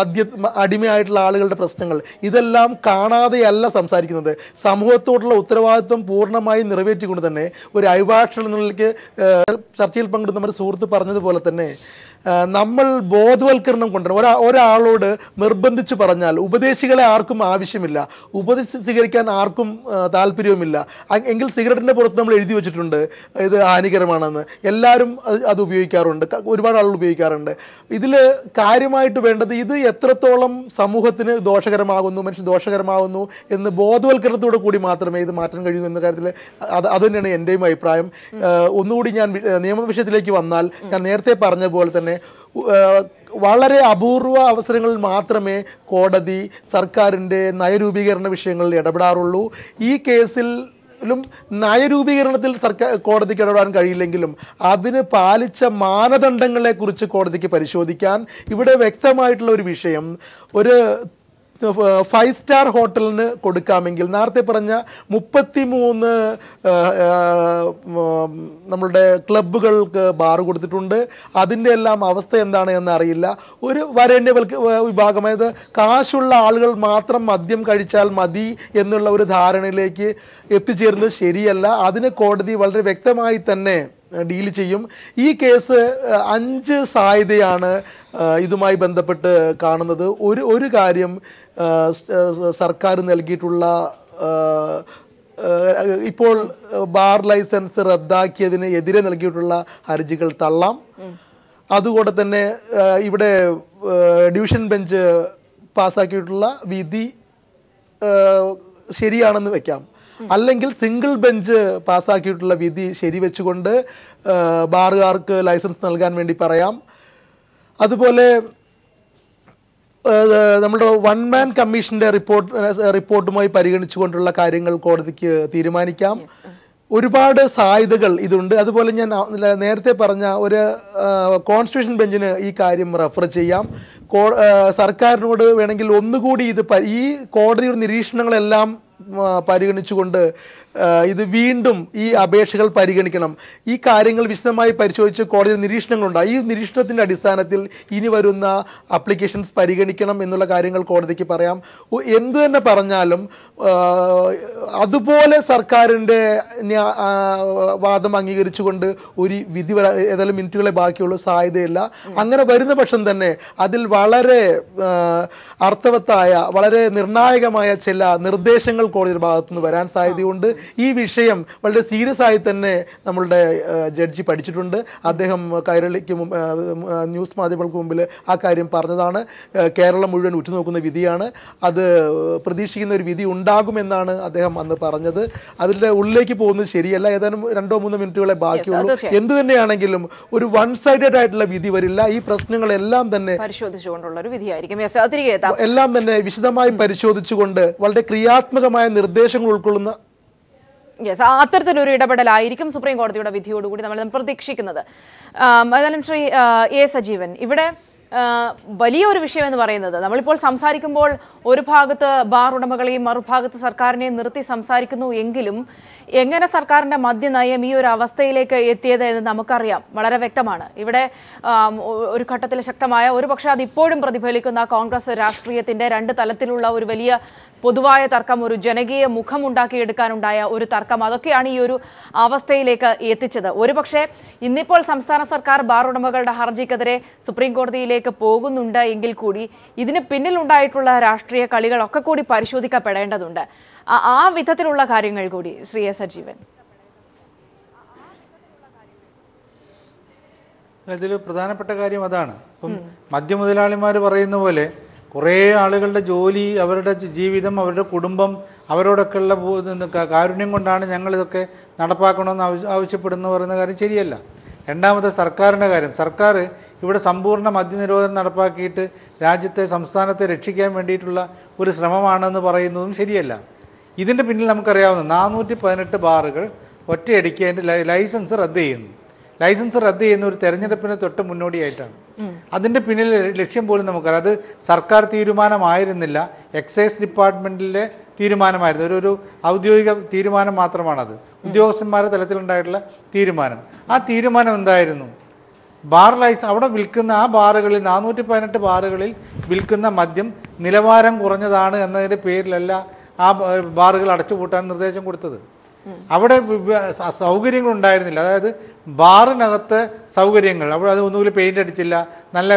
[SPEAKER 3] മദ്യ അടിമയായിട്ടുള്ള ആളുകളുടെ പ്രശ്നങ്ങൾ ഇതെല്ലാം കാണാതെയല്ല സംസാരിക്കുന്നത് സമൂഹത്തോടുള്ള ഉത്തരവാദിത്വം പൂർണ്ണമായി നിറവേറ്റിക്കൊണ്ട് തന്നെ ഒരു അഭിഭാഷകൻ ചർച്ചയിൽ പങ്കെടുക്കുന്ന ഒരു സുഹൃത്ത് പറഞ്ഞതുപോലെ തന്നെ നമ്മൾ ബോധവൽക്കരണം കൊണ്ടുവരണം ഒരാ ഒരാളോട് നിർബന്ധിച്ച് പറഞ്ഞാൽ ഉപദേശികളെ ആർക്കും ആവശ്യമില്ല ഉപദേശം സ്വീകരിക്കാൻ ആർക്കും താല്പര്യവുമില്ല എങ്കിൽ സിഗരറ്റിൻ്റെ പുറത്ത് നമ്മൾ എഴുതി വെച്ചിട്ടുണ്ട് ഇത് ഹാനികരമാണെന്ന് എല്ലാവരും അത് ഉപയോഗിക്കാറുണ്ട് ഒരുപാട് ആളുകൾ ഉപയോഗിക്കാറുണ്ട് ഇതിൽ കാര്യമായിട്ട് വേണ്ടത് ഇത് എത്രത്തോളം സമൂഹത്തിന് ദോഷകരമാകുന്നു മനുഷ്യൻ ദോഷകരമാകുന്നു എന്ന് ബോധവൽക്കരണത്തോടു കൂടി മാത്രമേ ഇത് മാറ്റാൻ കഴിയൂ എന്ന കാര്യത്തിൽ അത് അതുതന്നെയാണ് എൻ്റെയും അഭിപ്രായം ഒന്നുകൂടി ഞാൻ നിയമ വിഷയത്തിലേക്ക് വന്നാൽ ഞാൻ നേരത്തെ പറഞ്ഞ പോലെ തന്നെ തന്നെ വളരെ അപൂർവ അവസരങ്ങളിൽ മാത്രമേ കോടതി സർക്കാരിൻ്റെ നയരൂപീകരണ വിഷയങ്ങളിൽ ഇടപെടാറുള്ളൂ ഈ കേസിൽ ും നയരൂപീകരണത്തിൽ സർക്കാർ കോടതിക്ക് ഇടപെടാൻ കഴിയില്ലെങ്കിലും അതിന് പാലിച്ച മാനദണ്ഡങ്ങളെക്കുറിച്ച് കോടതിക്ക് പരിശോധിക്കാൻ ഇവിടെ വ്യക്തമായിട്ടുള്ള ഒരു വിഷയം ഒരു ഫൈവ് സ്റ്റാർ ഹോട്ടലിന് കൊടുക്കാമെങ്കിൽ നേരത്തെ പറഞ്ഞ മുപ്പത്തി മൂന്ന് നമ്മളുടെ ക്ലബ്ബുകൾക്ക് ബാർ കൊടുത്തിട്ടുണ്ട് അതിൻ്റെ എല്ലാം അവസ്ഥ എന്താണ് എന്നറിയില്ല ഒരു വരേണ്യ വിഭാഗമായത് കാശുള്ള ആളുകൾ മാത്രം മദ്യം കഴിച്ചാൽ മതി എന്നുള്ള ഒരു ധാരണയിലേക്ക് എത്തിച്ചേരുന്നത് ശരിയല്ല അതിന് കോടതി വളരെ വ്യക്തമായി തന്നെ ഡീൽ ചെയ്യും ഈ കേസ് അഞ്ച് സാധ്യതയാണ് ഇതുമായി ബന്ധപ്പെട്ട് കാണുന്നത് ഒരു ഒരു കാര്യം സർക്കാർ നൽകിയിട്ടുള്ള ഇപ്പോൾ ബാർ ലൈസൻസ് റദ്ദാക്കിയതിന് എതിരെ നൽകിയിട്ടുള്ള ഹർജികൾ തള്ളാം അതുകൂടെ തന്നെ ഇവിടെ ഡിവിഷൻ ബെഞ്ച് പാസ്സാക്കിയിട്ടുള്ള വിധി ശരിയാണെന്ന് വെക്കാം അല്ലെങ്കിൽ സിംഗിൾ ബെഞ്ച് പാസ്സാക്കിയിട്ടുള്ള വിധി ശരിവെച്ചുകൊണ്ട് ബാറുകാർക്ക് ലൈസൻസ് നൽകാൻ വേണ്ടി പറയാം അതുപോലെ നമ്മുടെ വൺ മാൻ കമ്മീഷൻ്റെ റിപ്പോർട്ട് റിപ്പോർട്ടുമായി പരിഗണിച്ചുകൊണ്ടുള്ള കാര്യങ്ങൾ കോടതിക്ക് തീരുമാനിക്കാം ഒരുപാട് സാധ്യതകൾ ഇതുണ്ട് അതുപോലെ ഞാൻ നേരത്തെ പറഞ്ഞ ഒരു കോൺസ്റ്റിറ്റ്യൂഷൻ ബെഞ്ചിന് ഈ കാര്യം റെഫർ ചെയ്യാം സർക്കാരിനോട് വേണമെങ്കിൽ ഒന്നുകൂടി ഇത് ഈ കോടതിയുടെ നിരീക്ഷണങ്ങളെല്ലാം പരിഗണിച്ചുകൊണ്ട് ഇത് വീണ്ടും ഈ അപേക്ഷകൾ പരിഗണിക്കണം ഈ കാര്യങ്ങൾ വിശദമായി പരിശോധിച്ച് കോടതി നിരീക്ഷണങ്ങളുണ്ടായി ഈ നിരീക്ഷണത്തിൻ്റെ അടിസ്ഥാനത്തിൽ ഇനി വരുന്ന അപ്ലിക്കേഷൻസ് പരിഗണിക്കണം എന്നുള്ള കാര്യങ്ങൾ കോടതിക്ക് പറയാം എന്തു തന്നെ പറഞ്ഞാലും അതുപോലെ സർക്കാരിൻ്റെ വാദം അംഗീകരിച്ചുകൊണ്ട് ഒരു വിധി ഏതായാലും മിനിറ്റുകളെ ബാക്കിയുള്ളൂ സാധ്യതയില്ല അങ്ങനെ വരുന്ന പക്ഷം തന്നെ അതിൽ വളരെ അർത്ഥവത്തായ വളരെ നിർണായകമായ ചില നിർദ്ദേശങ്ങൾ കോടതിയുടെ ഭാഗത്തുനിന്ന് വരാൻ സാധ്യതയുണ്ട് ഈ വിഷയം വളരെ സീരിയസ് ആയി തന്നെ നമ്മളുടെ ജഡ്ജി പഠിച്ചിട്ടുണ്ട് അദ്ദേഹം കൈരളിക്ക് ന്യൂസ് മാധ്യമങ്ങൾക്ക് മുമ്പിൽ ആ കാര്യം പറഞ്ഞതാണ് കേരളം മുഴുവൻ ഉറ്റുനോക്കുന്ന വിധിയാണ് അത് പ്രതീക്ഷിക്കുന്ന ഒരു വിധി ഉണ്ടാകുമെന്നാണ് അദ്ദേഹം അന്ന് പറഞ്ഞത് അതിൻ്റെ ഉള്ളിലേക്ക് പോകുന്നത് ശരിയല്ല ഏതാനും രണ്ടോ മൂന്നോ മിനിറ്റുകളെ ബാക്കിയുള്ളൂ എന്തു തന്നെയാണെങ്കിലും ഒരു വൺ സൈഡഡ് ആയിട്ടുള്ള വിധി വരില്ല ഈ പ്രശ്നങ്ങളെല്ലാം തന്നെ
[SPEAKER 1] പരിശോധിച്ചുകൊണ്ടുള്ള ഒരു വിധിയായിരിക്കും എല്ലാം
[SPEAKER 3] തന്നെ വിശദമായി പരിശോധിച്ചുകൊണ്ട് വളരെ ക്രിയാത്മകമായ വ്യക്തമായ നിർദ്ദേശങ്ങൾ ഉൾക്കൊള്ളുന്ന
[SPEAKER 1] യെസ് അത്തരത്തിലൊരു ഇടപെടലായിരിക്കും സുപ്രീം കോടതിയുടെ വിധിയോടുകൂടി നമ്മൾ പ്രതീക്ഷിക്കുന്നത് ഏതായാലും ശ്രീ എ സജീവൻ ഇവിടെ വലിയ ഒരു വിഷയം എന്ന് പറയുന്നത് നമ്മളിപ്പോൾ സംസാരിക്കുമ്പോൾ ഒരു ഭാഗത്ത് ബാർ ഉടമകളെയും മറുഭാഗത്ത് സർക്കാരിനെ നിർത്തി സംസാരിക്കുന്നു എങ്കിലും എങ്ങനെ സർക്കാരിൻ്റെ മദ്യനയം ഈ ഒരു അവസ്ഥയിലേക്ക് എത്തിയത് എന്ന് നമുക്കറിയാം വളരെ വ്യക്തമാണ് ഇവിടെ ഒരു ഘട്ടത്തിൽ ശക്തമായ ഒരു പക്ഷേ അതിപ്പോഴും പ്രതിഫലിക്കുന്ന കോൺഗ്രസ് രാഷ്ട്രീയത്തിൻ്റെ രണ്ട് തലത്തിലുള്ള ഒരു വലിയ പൊതുവായ തർക്കം ഒരു ജനകീയ മുഖമുണ്ടാക്കിയെടുക്കാനുണ്ടായ ഒരു തർക്കം അതൊക്കെയാണ് ഈ ഒരു അവസ്ഥയിലേക്ക് എത്തിച്ചത് ഒരുപക്ഷെ ഇന്നിപ്പോൾ സംസ്ഥാന സർക്കാർ ബാർ ഉടമകളുടെ ഹർജിക്കെതിരെ സുപ്രീം കോടതിയിലേക്ക് പോകുന്നുണ്ട് എങ്കിൽ കൂടി ഇതിന് പിന്നിലുണ്ടായിട്ടുള്ള രാഷ്ട്രീയ കളികളൊക്കെ കൂടി പരിശോധിക്കപ്പെടേണ്ടതുണ്ട് ആ വിധത്തിലുള്ള കാര്യങ്ങൾ കൂടി ശ്രീ എസ് സജീവൻ
[SPEAKER 4] ഇതിൽ പ്രധാനപ്പെട്ട കാര്യം അതാണ് ഇപ്പം മദ്യമുതലാളിമാർ പറയുന്ന പോലെ കുറേ ആളുകളുടെ ജോലി അവരുടെ ജീവിതം അവരുടെ കുടുംബം അവരോടൊക്കെയുള്ള കാരുണ്യം കൊണ്ടാണ് ഞങ്ങളിതൊക്കെ നടപ്പാക്കണമെന്ന് ആവശ്യ ആവശ്യപ്പെടുന്നു പറയുന്ന കാര്യം ശരിയല്ല രണ്ടാമത് സർക്കാരിൻ്റെ കാര്യം സർക്കാർ ഇവിടെ സമ്പൂർണ്ണ മദ്യനിരോധനം നടപ്പാക്കിയിട്ട് രാജ്യത്തെ സംസ്ഥാനത്തെ രക്ഷിക്കാൻ വേണ്ടിയിട്ടുള്ള ഒരു ശ്രമമാണെന്ന് പറയുന്നതും ശരിയല്ല ഇതിൻ്റെ പിന്നിൽ നമുക്കറിയാവുന്ന നാനൂറ്റി പതിനെട്ട് ബാറുകൾ ഒറ്റയടിക്ക് അതിൻ്റെ ലൈസൻസ് റദ്ദ് ചെയ്യുന്നു ലൈസൻസ് റദ്ദ് ചെയ്യുന്ന ഒരു തെരഞ്ഞെടുപ്പിന് തൊട്ട് മുന്നോടിയായിട്ടാണ് അതിൻ്റെ പിന്നിൽ ലക്ഷ്യം പോലും നമുക്കറിയാം അത് സർക്കാർ തീരുമാനമായിരുന്നില്ല എക്സൈസ് ഡിപ്പാർട്ട്മെൻറ്റിലെ തീരുമാനമായിരുന്നു ഒരു ഒരു ഔദ്യോഗിക തീരുമാനം മാത്രമാണത് ഉദ്യോഗസ്ഥന്മാരുടെ തലത്തിലുണ്ടായിട്ടുള്ള തീരുമാനം ആ തീരുമാനം എന്തായിരുന്നു ബാർ ലൈസൻസ് അവിടെ വിൽക്കുന്ന ആ ബാറുകളിൽ നാനൂറ്റി പതിനെട്ട് ബാറുകളിൽ വിൽക്കുന്ന മദ്യം നിലവാരം കുറഞ്ഞതാണ് എന്നതിൻ്റെ പേരിലല്ല ആ ബാറുകൾ അടച്ചുപൂട്ടാൻ നിർദ്ദേശം കൊടുത്തത് അവിടെ സൗകര്യങ്ങൾ ഉണ്ടായിരുന്നില്ല അതായത് ബാറിനകത്ത് സൗകര്യങ്ങൾ അവിടെ അത് ഒന്നുകിൽ പെയിൻ്റ് അടിച്ചില്ല നല്ല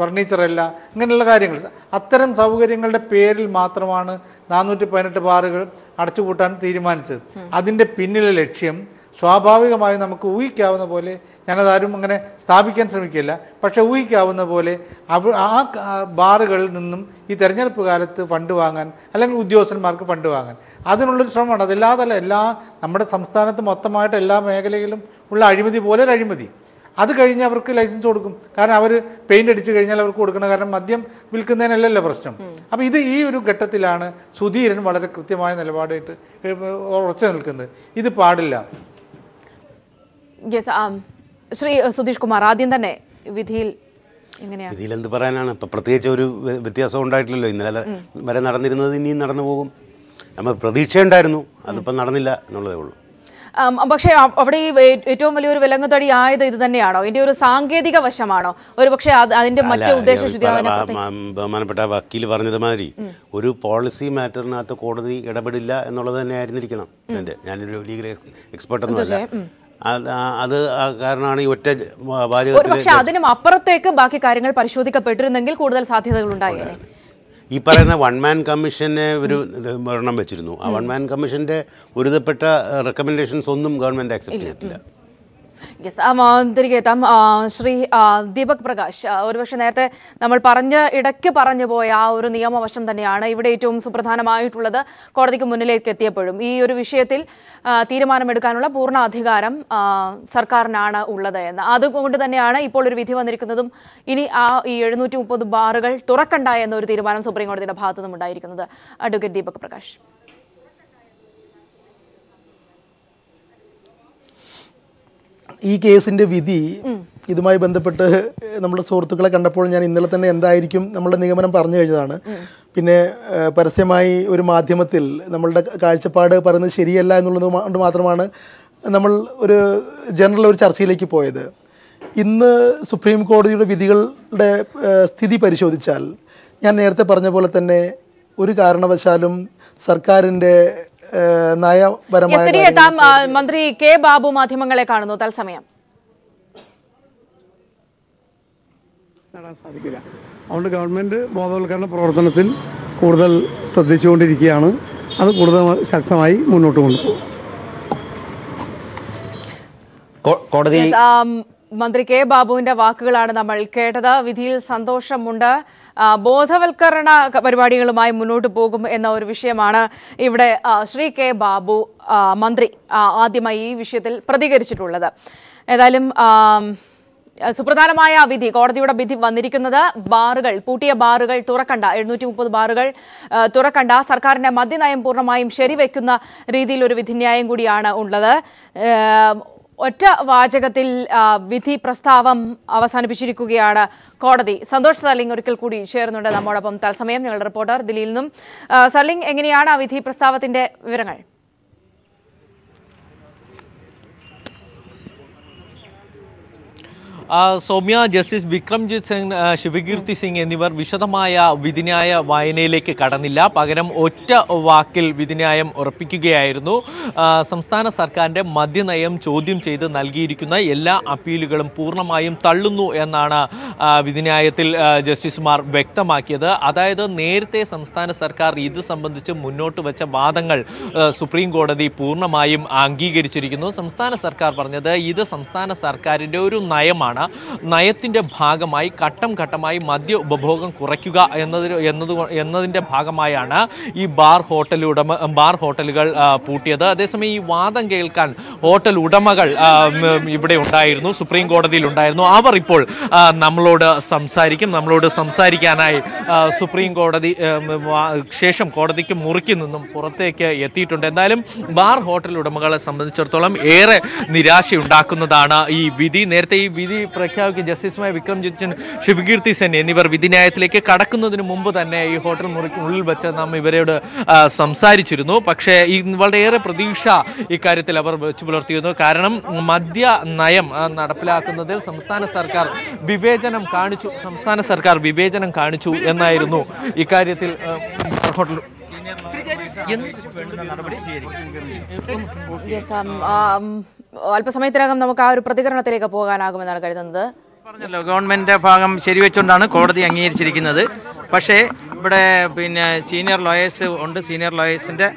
[SPEAKER 4] ഫർണിച്ചറല്ല ഇങ്ങനെയുള്ള കാര്യങ്ങൾ അത്തരം സൗകര്യങ്ങളുടെ പേരിൽ മാത്രമാണ് നാനൂറ്റി പതിനെട്ട് ബാറുകൾ അടച്ചുപൂട്ടാൻ തീരുമാനിച്ചത് അതിൻ്റെ പിന്നിലെ ലക്ഷ്യം സ്വാഭാവികമായി നമുക്ക് ഊഹിക്കാവുന്ന പോലെ ഞാനതാരും അങ്ങനെ സ്ഥാപിക്കാൻ ശ്രമിക്കില്ല പക്ഷേ ഊഹിക്കാവുന്ന പോലെ അവ ആ ബാറുകളിൽ നിന്നും ഈ തെരഞ്ഞെടുപ്പ് കാലത്ത് ഫണ്ട് വാങ്ങാൻ അല്ലെങ്കിൽ ഉദ്യോഗസ്ഥന്മാർക്ക് ഫണ്ട് വാങ്ങാൻ അതിനുള്ളൊരു ശ്രമമാണ് അതില്ലാതല്ല എല്ലാ നമ്മുടെ സംസ്ഥാനത്ത് മൊത്തമായിട്ട് എല്ലാ മേഖലയിലും ഉള്ള അഴിമതി പോലെ ഒരു അഴിമതി അത് കഴിഞ്ഞ് അവർക്ക് ലൈസൻസ് കൊടുക്കും കാരണം അവർ പെയിൻ്റ് അടിച്ച് കഴിഞ്ഞാൽ അവർക്ക് കൊടുക്കണം കാരണം മദ്യം വിൽക്കുന്നതിനല്ലല്ലോ പ്രശ്നം അപ്പോൾ ഇത് ഈ ഒരു ഘട്ടത്തിലാണ് സുധീരൻ വളരെ കൃത്യമായ നിലപാടായിട്ട് ഉറച്ചു നിൽക്കുന്നത് ഇത് പാടില്ല
[SPEAKER 1] യെസ് um, ശ്രീ സുധീഷ് കുമാർ ആദ്യം തന്നെ വിധിയിൽ
[SPEAKER 2] വിധിയിൽ എന്ത് പറയാനാണ് ഇപ്പം പ്രത്യേകിച്ച് ഒരു വ്യത്യാസം ഉണ്ടായിട്ടില്ലല്ലോ ഇന്നലെ വരെ നടന്നിരുന്നത് ഇനിയും നടന്നു പോകും നമ്മൾ പ്രതീക്ഷയുണ്ടായിരുന്നു അതിപ്പം നടന്നില്ല എന്നുള്ളതേ ഉള്ളൂ
[SPEAKER 1] പക്ഷേ അവിടെ ഈ ഏറ്റവും വലിയൊരു വിലങ്ങുതടി ആയത് ഇത് തന്നെയാണോ ഇതിൻ്റെ ഒരു സാങ്കേതിക വശമാണോ ഒരു പക്ഷേ അതിൻ്റെ മറ്റു ഉദ്ദേശ
[SPEAKER 2] ബഹുമാനപ്പെട്ട വക്കീൽ പറഞ്ഞത് മാതിരി ഒരു പോളിസി മാറ്ററിനകത്ത് കോടതി ഇടപെടില്ല എന്നുള്ളത് തന്നെ ആയിരുന്നിരിക്കണം എൻ്റെ ഞാനൊരു ലീഗൽ എക്സ്പെർട്ട് എന്നല്ല അത് കാരണമാണ് ഈ ഒറ്റ പക്ഷേ അതിനും
[SPEAKER 1] അപ്പുറത്തേക്ക് ബാക്കി കാര്യങ്ങൾ പരിശോധിക്കപ്പെട്ടിരുന്നെങ്കിൽ കൂടുതൽ സാധ്യതകൾ ഉണ്ടായേനെ
[SPEAKER 2] ഈ പറയുന്ന വൺ മാൻ കമ്മീഷനെ ഒരു ഒരെണ്ണം വെച്ചിരുന്നു ആ വൺ മാൻ കമ്മീഷൻ്റെ ഒരുതപ്പെട്ട റെക്കമെൻഡേഷൻസ് ഒന്നും ഗവൺമെൻറ് അക്സെപ്റ്റ് ചെയ്തിട്ടില്ല
[SPEAKER 1] യെസ് തിരികെ എത്താം ശ്രീ ദീപക് പ്രകാശ് ഒരുപക്ഷെ നേരത്തെ നമ്മൾ പറഞ്ഞ ഇടയ്ക്ക് പറഞ്ഞു പോയ ആ ഒരു നിയമവശം തന്നെയാണ് ഇവിടെ ഏറ്റവും സുപ്രധാനമായിട്ടുള്ളത് കോടതിക്ക് മുന്നിലേക്ക് എത്തിയപ്പോഴും ഈ ഒരു വിഷയത്തിൽ തീരുമാനമെടുക്കാനുള്ള പൂർണ്ണ അധികാരം സർക്കാരിനാണ് ഉള്ളത് എന്ന് അതുകൊണ്ട് തന്നെയാണ് ഇപ്പോൾ ഒരു വിധി വന്നിരിക്കുന്നതും ഇനി ആ ഈ എഴുന്നൂറ്റി മുപ്പത് ബാറുകൾ തുറക്കണ്ട എന്നൊരു തീരുമാനം സുപ്രീം കോടതിയുടെ ഭാഗത്തുനിന്നും ഉണ്ടായിരിക്കുന്നത് അഡ്വക്കേറ്റ് ദീപക് പ്രകാശ്
[SPEAKER 3] ഈ കേസിന്റെ വിധി ഇതുമായി ബന്ധപ്പെട്ട് നമ്മുടെ സുഹൃത്തുക്കളെ കണ്ടപ്പോൾ ഞാൻ ഇന്നലെ തന്നെ എന്തായിരിക്കും നമ്മളുടെ നിഗമനം പറഞ്ഞു കഴിഞ്ഞതാണ് പിന്നെ പരസ്യമായി ഒരു മാധ്യമത്തിൽ നമ്മളുടെ കാഴ്ചപ്പാട് പറയുന്നത് ശരിയല്ല എന്നുള്ളത് കൊണ്ട് മാത്രമാണ് നമ്മൾ ഒരു ജനറൽ ഒരു ചർച്ചയിലേക്ക് പോയത് ഇന്ന് സുപ്രീം കോടതിയുടെ വിധികളുടെ സ്ഥിതി പരിശോധിച്ചാൽ ഞാൻ നേരത്തെ പറഞ്ഞ പോലെ തന്നെ ഒരു കാരണവശാലും സർക്കാരിൻ്റെ നയപരമായ
[SPEAKER 1] മന്ത്രി കെ ബാബു മാധ്യമങ്ങളെ കാണുന്നു തത്സമയം
[SPEAKER 5] സാധിക്കില്ല
[SPEAKER 3] അതുകൊണ്ട് ഗവൺമെന്റ് ബോധവൽക്കരണ പ്രവർത്തനത്തിൽ കൂടുതൽ ശ്രദ്ധിച്ചുകൊണ്ടിരിക്കുകയാണ് അത് കൂടുതൽ
[SPEAKER 6] ശക്തമായി മുന്നോട്ട് കൊണ്ടുപോകും
[SPEAKER 1] മന്ത്രി കെ ബാബുവിന്റെ വാക്കുകളാണ് നമ്മൾ കേട്ടത് വിധിയിൽ സന്തോഷമുണ്ട് ബോധവൽക്കരണ പരിപാടികളുമായി മുന്നോട്ട് പോകും എന്ന ഒരു വിഷയമാണ് ഇവിടെ ശ്രീ കെ ബാബു മന്ത്രി ആദ്യമായി ഈ വിഷയത്തിൽ പ്രതികരിച്ചിട്ടുള്ളത് ഏതായാലും സുപ്രധാനമായ വിധി കോടതിയുടെ വിധി വന്നിരിക്കുന്നത് ബാറുകൾ പൂട്ടിയ ബാറുകൾ തുറക്കണ്ട എഴുന്നൂറ്റി മുപ്പത് ബാറുകൾ തുറക്കണ്ട സർക്കാരിന്റെ മദ്യനയം പൂർണ്ണമായും ശരിവെക്കുന്ന രീതിയിൽ ഒരു വിധിന്യായം കൂടിയാണ് ഉള്ളത് ഒറ്റ വാചകത്തിൽ വിധി പ്രസ്താവം അവസാനിപ്പിച്ചിരിക്കുകയാണ് കോടതി സന്തോഷ് സർലിംഗ് ഒരിക്കൽ കൂടി ചേർന്നുണ്ട് നമ്മോടൊപ്പം തത്സമയം ഞങ്ങളുടെ റിപ്പോർട്ടർ ദില്ലിയിൽ നിന്നും സർലിംഗ് എങ്ങനെയാണ് ആ വിധി പ്രസ്താവത്തിന്റെ വിവരങ്ങൾ
[SPEAKER 7] സൗമ്യ ജസ്റ്റിസ് വിക്രംജിത് സിംഗ് ശിവകീർത്തി സിംഗ് എന്നിവർ വിശദമായ വിധിന്യായ വായനയിലേക്ക് കടന്നില്ല പകരം ഒറ്റ വാക്കിൽ വിധിന്യായം ഉറപ്പിക്കുകയായിരുന്നു സംസ്ഥാന സർക്കാരിൻ്റെ മദ്യനയം ചോദ്യം ചെയ്ത് നൽകിയിരിക്കുന്ന എല്ലാ അപ്പീലുകളും പൂർണ്ണമായും തള്ളുന്നു എന്നാണ് വിധിന്യായത്തിൽ ജസ്റ്റിസുമാർ വ്യക്തമാക്കിയത് അതായത് നേരത്തെ സംസ്ഥാന സർക്കാർ ഇത് സംബന്ധിച്ച് മുന്നോട്ട് വെച്ച വാദങ്ങൾ സുപ്രീം കോടതി പൂർണ്ണമായും അംഗീകരിച്ചിരിക്കുന്നു സംസ്ഥാന സർക്കാർ പറഞ്ഞത് ഇത് സംസ്ഥാന സർക്കാരിൻ്റെ ഒരു നയമാണ് തവണ നയത്തിൻ്റെ ഭാഗമായി ഘട്ടം ഘട്ടമായി മദ്യ ഉപഭോഗം കുറയ്ക്കുക എന്നതിന് എന്നത് എന്നതിൻ്റെ ഭാഗമായാണ് ഈ ബാർ ഹോട്ടൽ ഉടമ ബാർ ഹോട്ടലുകൾ പൂട്ടിയത് അതേസമയം ഈ വാദം കേൾക്കാൻ ഹോട്ടൽ ഉടമകൾ ഇവിടെ ഉണ്ടായിരുന്നു സുപ്രീം കോടതിയിൽ ഉണ്ടായിരുന്നു അവർ ഇപ്പോൾ നമ്മളോട് സംസാരിക്കും നമ്മളോട് സംസാരിക്കാനായി സുപ്രീം കോടതി ശേഷം കോടതിക്ക് മുറുക്കി നിന്നും പുറത്തേക്ക് എത്തിയിട്ടുണ്ട് എന്തായാലും ബാർ ഹോട്ടൽ ഉടമകളെ സംബന്ധിച്ചിടത്തോളം ഏറെ നിരാശയുണ്ടാക്കുന്നതാണ് ഈ വിധി നേരത്തെ ഈ വിധി പ്രഖ്യാപിക്കും ജസ്റ്റിസുമായ വിക്രംജിത്ത് ശിവകീർത്തി സെൻ എന്നിവർ വിധിന്യായത്തിലേക്ക് കടക്കുന്നതിന് മുമ്പ് തന്നെ ഈ ഹോട്ടൽ മുറിക്കുള്ളിൽ വെച്ച് നാം ഇവരോട് സംസാരിച്ചിരുന്നു പക്ഷേ ഈ വളരെയേറെ പ്രതീക്ഷ ഇക്കാര്യത്തിൽ അവർ വെച്ചു പുലർത്തിയിരുന്നു കാരണം മദ്യ നയം നടപ്പിലാക്കുന്നതിൽ സംസ്ഥാന സർക്കാർ വിവേചനം കാണിച്ചു സംസ്ഥാന സർക്കാർ വിവേചനം കാണിച്ചു എന്നായിരുന്നു ഇക്കാര്യത്തിൽ ഹോട്ടൽ
[SPEAKER 1] Yes, um, um, അല്പസമയത്തിനകം നമുക്ക് ആ ഒരു പ്രതികരണത്തിലേക്ക് പോകാനാകുമെന്നാണ് കരുതുന്നത്
[SPEAKER 5] പറഞ്ഞല്ലോ ഗവൺമെന്റിന്റെ ഭാഗം ശരിവെച്ചുകൊണ്ടാണ് കോടതി അംഗീകരിച്ചിരിക്കുന്നത് പക്ഷേ ഇവിടെ പിന്നെ സീനിയർ ലോയേഴ്സ് ഉണ്ട് സീനിയർ ലോയേഴ്സിന്റെ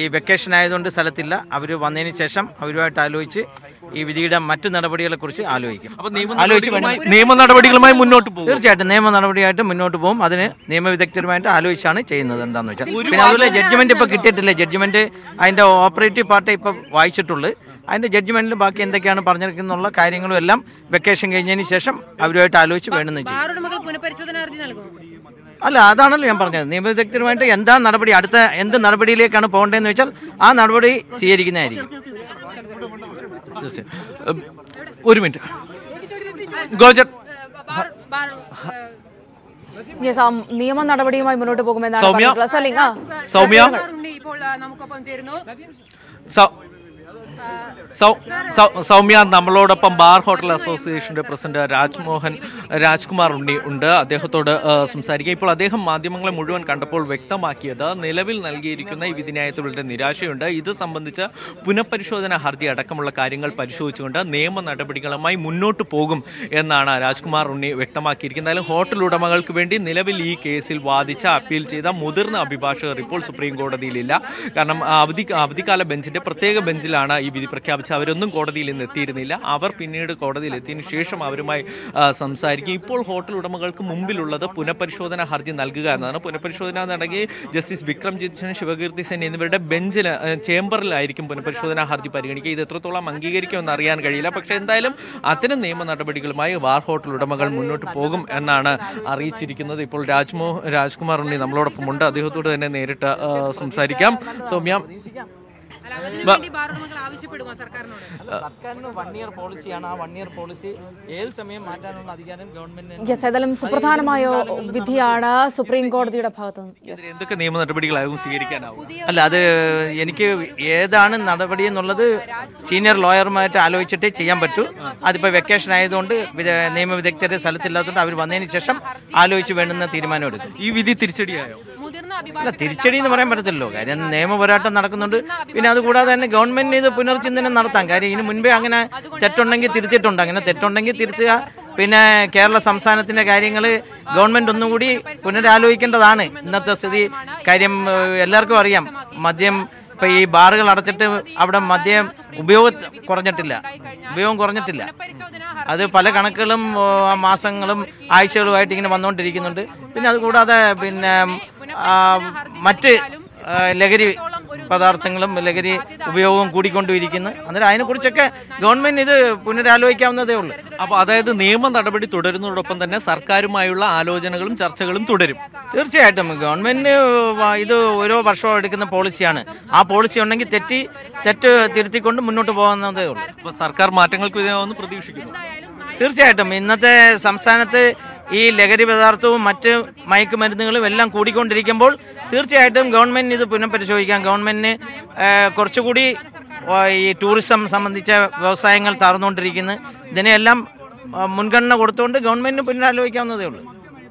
[SPEAKER 5] ഈ വെക്കേഷൻ ആയതുകൊണ്ട് സ്ഥലത്തില്ല അവർ വന്നതിന് ശേഷം അവരുമായിട്ട് ആലോചിച്ച് ഈ വിധിയുടെ മറ്റു നടപടികളെ കുറിച്ച് ആലോചിക്കും ആലോചിച്ച് നിയമ നടപടികളുമായി മുന്നോട്ട് പോകും തീർച്ചയായിട്ടും നിയമ നടപടിയായിട്ട് മുന്നോട്ട് പോകും അതിന് നിയമവിദഗ്ധരുമായിട്ട് ആലോചിച്ചാണ് ചെയ്യുന്നത് എന്താണെന്ന് വെച്ചാൽ പിന്നെ അതുപോലെ ജഡ്ജ്മെന്റ് ഇപ്പൊ കിട്ടിയിട്ടില്ല ജഡ്ജ്മെന്റ് അതിന്റെ ഓപ്പറേറ്റീവ് പാർട്ടേ ഇപ്പൊ വായിച്ചിട്ടുള്ളൂ അതിൻ്റെ ജഡ്ജ്മെൻറ്റിലും ബാക്കി എന്തൊക്കെയാണ് പറഞ്ഞിരിക്കുന്നുള്ള കാര്യങ്ങളും എല്ലാം വെക്കേഷൻ കഴിഞ്ഞതിന് ശേഷം അവരുമായിട്ട് ആലോചിച്ച് വേണമെന്ന് അല്ല അതാണല്ലോ ഞാൻ പറഞ്ഞത് നിയമവിദഗ്ധരുമായിട്ട് എന്താ നടപടി അടുത്ത എന്ത് നടപടിയിലേക്കാണ് പോകേണ്ടതെന്ന് വെച്ചാൽ ആ നടപടി സ്വീകരിക്കുന്നതായിരിക്കും ഒരു മിനിറ്റ്
[SPEAKER 7] ഗോജർ
[SPEAKER 1] നിയമ നടപടിയുമായി മുന്നോട്ട് പോകുമെന്നാണ് സൗമ്യ സൗമ്യ നമുക്കൊപ്പം ചേരുന്നു
[SPEAKER 7] സൗമ്യ നമ്മളോടൊപ്പം ബാർ ഹോട്ടൽ അസോസിയേഷന്റെ പ്രസിഡന്റ് രാജ്മോഹൻ രാജ്കുമാർ ഉണ്ണി ഉണ്ട് അദ്ദേഹത്തോട് സംസാരിക്കുക ഇപ്പോൾ അദ്ദേഹം മാധ്യമങ്ങളെ മുഴുവൻ കണ്ടപ്പോൾ വ്യക്തമാക്കിയത് നിലവിൽ നൽകിയിരിക്കുന്ന ഈ വിധിന്യായത്തിലുള്ള നിരാശയുണ്ട് ഇത് സംബന്ധിച്ച് പുനഃപരിശോധന ഹർജി അടക്കമുള്ള കാര്യങ്ങൾ പരിശോധിച്ചുകൊണ്ട് നിയമ നടപടികളുമായി മുന്നോട്ട് പോകും എന്നാണ് രാജ്കുമാർ ഉണ്ണി വ്യക്തമാക്കിയിരിക്കുന്നത് എന്നാലും ഹോട്ടൽ ഉടമകൾക്ക് വേണ്ടി നിലവിൽ ഈ കേസിൽ വാദിച്ച അപ്പീൽ ചെയ്ത മുതിർന്ന അഭിഭാഷകർ ഇപ്പോൾ സുപ്രീം കോടതിയിലില്ല കാരണം അവധി അവധിക്കാല ബെഞ്ചിന്റെ പ്രത്യേക ബെഞ്ചിലാണ് ഈ വിധി പ്രഖ്യാപിച്ച് അവരൊന്നും കോടതിയിൽ നിന്ന് എത്തിയിരുന്നില്ല അവർ പിന്നീട് കോടതിയിൽ എത്തിയതിനു ശേഷം അവരുമായി സംസാരിക്കും ഇപ്പോൾ ഹോട്ടൽ ഉടമകൾക്ക് മുമ്പിലുള്ളത് പുനഃപരിശോധന ഹർജി നൽകുക എന്നതാണ് പുനഃപരിശോധന നടങ്ങി ജസ്റ്റിസ് വിക്രംജിത് സെൻ ശിവകീർത്തി സെൻ എന്നിവരുടെ ബെഞ്ചിൽ ചേംബറിലായിരിക്കും പുനഃപരിശോധന ഹർജി പരിഗണിക്കുക ഇത് എത്രത്തോളം അംഗീകരിക്കുമെന്ന് അറിയാൻ കഴിയില്ല പക്ഷേ എന്തായാലും അത്തരം നിയമ നടപടികളുമായി വാർ ഹോട്ടൽ ഉടമകൾ മുന്നോട്ട് പോകും എന്നാണ് അറിയിച്ചിരിക്കുന്നത് ഇപ്പോൾ രാജ്മോ രാജ്കുമാർ ഉണ്ണി നമ്മളോടൊപ്പമുണ്ട് അദ്ദേഹത്തോട് തന്നെ നേരിട്ട് സംസാരിക്കാം സൗമ്യ
[SPEAKER 5] യെസ് ഏതായാലും സുപ്രധാനമായ വിധിയാണ്
[SPEAKER 1] സുപ്രീം കോടതിയുടെ ഭാഗത്ത്
[SPEAKER 5] എന്തൊക്കെ നിയമ നടപടികളാകും സ്വീകരിക്കാനാവും അല്ല അത് എനിക്ക് ഏതാണ് നടപടി എന്നുള്ളത് സീനിയർ ലോയർമാരായിട്ട് ആലോചിച്ചിട്ടേ ചെയ്യാൻ പറ്റൂ അതിപ്പോൾ വെക്കേഷൻ ആയതുകൊണ്ട് നിയമവിദഗ്ധരുടെ സ്ഥലത്തില്ലാത്തതുകൊണ്ട് അവർ വന്നതിന് ശേഷം ആലോചിച്ച് വേണ്ടുന്ന തീരുമാനം എടുക്കും ഈ വിധി തിരിച്ചടിയായോ അല്ല തിരിച്ചടി എന്ന് പറയാൻ പറ്റത്തില്ലല്ലോ കാര്യം നിയമപോരാട്ടം നടക്കുന്നുണ്ട് പിന്നെ അതുകൂടാതെ തന്നെ ഗവൺമെന്റിന് ഇത് പുനർചിന്തനം നടത്താം കാര്യം ഇതിന് മുൻപേ അങ്ങനെ തെറ്റുണ്ടെങ്കിൽ തിരുത്തിയിട്ടുണ്ട് അങ്ങനെ തെറ്റുണ്ടെങ്കിൽ തിരുത്തുക പിന്നെ കേരള സംസ്ഥാനത്തിന്റെ കാര്യങ്ങൾ ഗവൺമെന്റ് ഒന്നുകൂടി പുനരാലോചിക്കേണ്ടതാണ് ഇന്നത്തെ സ്ഥിതി കാര്യം എല്ലാവർക്കും അറിയാം മദ്യം ഇപ്പൊ ഈ ബാറുകൾ അടച്ചിട്ട് അവിടെ മദ്യം ഉപയോഗ കുറഞ്ഞിട്ടില്ല ഉപയോഗം കുറഞ്ഞിട്ടില്ല അത് പല കണക്കുകളും മാസങ്ങളും ആഴ്ചകളുമായിട്ട് ഇങ്ങനെ വന്നുകൊണ്ടിരിക്കുന്നുണ്ട് പിന്നെ അതുകൂടാതെ പിന്നെ മറ്റ് ലഹരി പദാർത്ഥങ്ങളും ലഹരി ഉപയോഗവും കൂടിക്കൊണ്ടിരിക്കുന്നു അന്നേരം അതിനെക്കുറിച്ചൊക്കെ ഗവൺമെന്റ് ഇത് പുനരാലോചിക്കാവുന്നതേ ഉള്ളൂ അപ്പോൾ അതായത് നിയമ നടപടി തുടരുന്നതോടൊപ്പം തന്നെ സർക്കാരുമായുള്ള ആലോചനകളും ചർച്ചകളും തുടരും തീർച്ചയായിട്ടും ഗവൺമെന്റിന് ഇത് ഓരോ വർഷവും എടുക്കുന്ന പോളിസിയാണ് ആ പോളിസി ഉണ്ടെങ്കിൽ തെറ്റി തെറ്റ് തിരുത്തിക്കൊണ്ട് മുന്നോട്ട് പോകുന്നതേ ഉള്ളൂ അപ്പൊ സർക്കാർ മാറ്റങ്ങൾക്ക് വിധേയമാണെന്ന് പ്രതീക്ഷിക്കുന്നു തീർച്ചയായിട്ടും ഇന്നത്തെ സംസ്ഥാനത്ത് ഈ ലഹരി പദാർത്ഥവും മറ്റ് മയക്കുമരുന്നുകളും എല്ലാം കൂടിക്കൊണ്ടിരിക്കുമ്പോൾ തീർച്ചയായിട്ടും ഗവൺമെന്റിന് ഇത് പുനഃപരിശോധിക്കാം ഗവൺമെന്റിന് കുറച്ചുകൂടി ഈ ടൂറിസം സംബന്ധിച്ച വ്യവസായങ്ങൾ തകർന്നുകൊണ്ടിരിക്കുന്നു ഇതിനെല്ലാം മുൻഗണന കൊടുത്തുകൊണ്ട് ഗവൺമെന്റിന് പുനരാലോചിക്കാവുന്നതേ ഉള്ളൂ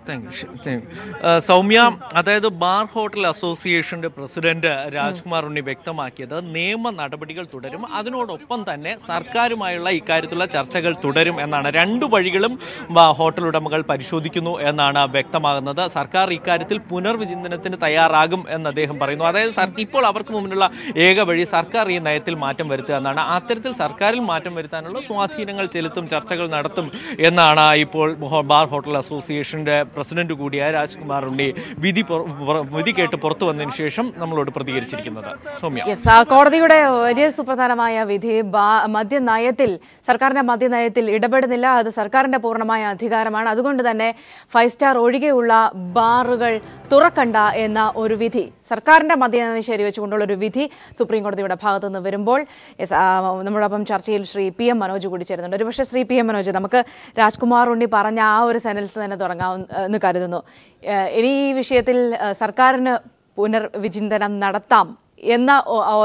[SPEAKER 5] thank
[SPEAKER 7] you thank you Soumya അതായത് ബാർ ഹോട്ടൽ അസോസിയേഷന്റെ പ്രസിഡന്റ് രാജ്കുമാർ ഉണ്ണി വ്യക്തമാക്കിയത് നിയമ നടപടികൾ തുടരും അതിനോടൊപ്പം തന്നെ സർക്കാരുമായുള്ള ഇക്കാര്യത്തിലുള്ള ചർച്ചകൾ തുടരും എന്നാണ് രണ്ടു വഴികളും ഹോട്ടൽ ഉടമകൾ പരിശോധിക്കുന്നു എന്നാണ് വ്യക്തമാകുന്നത് സർക്കാർ ഇക്കാര്യത്തിൽ പുനർവിചിന്തനത്തിന് തയ്യാറാകും എന്ന് അദ്ദേഹം പറയുന്നു അതായത് ഇപ്പോൾ അവർക്ക് മുന്നിലുള്ള ഏക വഴി സർക്കാർ ഈ നയത്തിൽ മാറ്റം വരുത്തുക എന്നാണ് അത്തരത്തിൽ സർക്കാരിൽ മാറ്റം വരുത്താനുള്ള സ്വാധീനങ്ങൾ ചെലുത്തും ചർച്ചകൾ നടത്തും എന്നാണ് ഇപ്പോൾ ബാർ ഹോട്ടൽ അസോസിയേഷന്റെ പ്രസിഡന്റ് കൂടിയായ രാജ്കുമാർ ഉണ്ണി വിധി വിധി കേട്ട് പുറത്തു വന്നതിന് ശേഷം നമ്മളോട് പ്രതികരിച്ചിരിക്കുന്നത് സൗമ്യ
[SPEAKER 1] കോടതിയുടെ വലിയ സുപ്രധാനമായ വിധി മദ്യനയത്തിൽ സർക്കാരിന്റെ മദ്യനയത്തിൽ ഇടപെടുന്നില്ല അത് സർക്കാരിന്റെ പൂർണ്ണമായ അധികാരമാണ് അതുകൊണ്ട് തന്നെ ഫൈവ് സ്റ്റാർ ഒഴികെയുള്ള ബാറുകൾ തുറക്കണ്ട എന്ന ഒരു വിധി സർക്കാരിന്റെ മദ്യനയം ശരിവെച്ചുകൊണ്ടുള്ള ഒരു വിധി സുപ്രീം കോടതിയുടെ ഭാഗത്തു നിന്ന് വരുമ്പോൾ നമ്മളോടൊപ്പം ചർച്ചയിൽ ശ്രീ പി എം മനോജ് കൂടി ചേരുന്നുണ്ട് ഒരുപക്ഷെ ശ്രീ പി എം മനോജ് നമുക്ക് രാജ്കുമാർ ഉണ്ണി പറഞ്ഞ ആ ഒരു സെനൽസ് തന്നെ തുടങ്ങാവുന്ന എന്ന് കരുതുന്നു ഇനി ഈ വിഷയത്തിൽ സർക്കാരിന് പുനർവിചിന്തനം നടത്താം എന്ന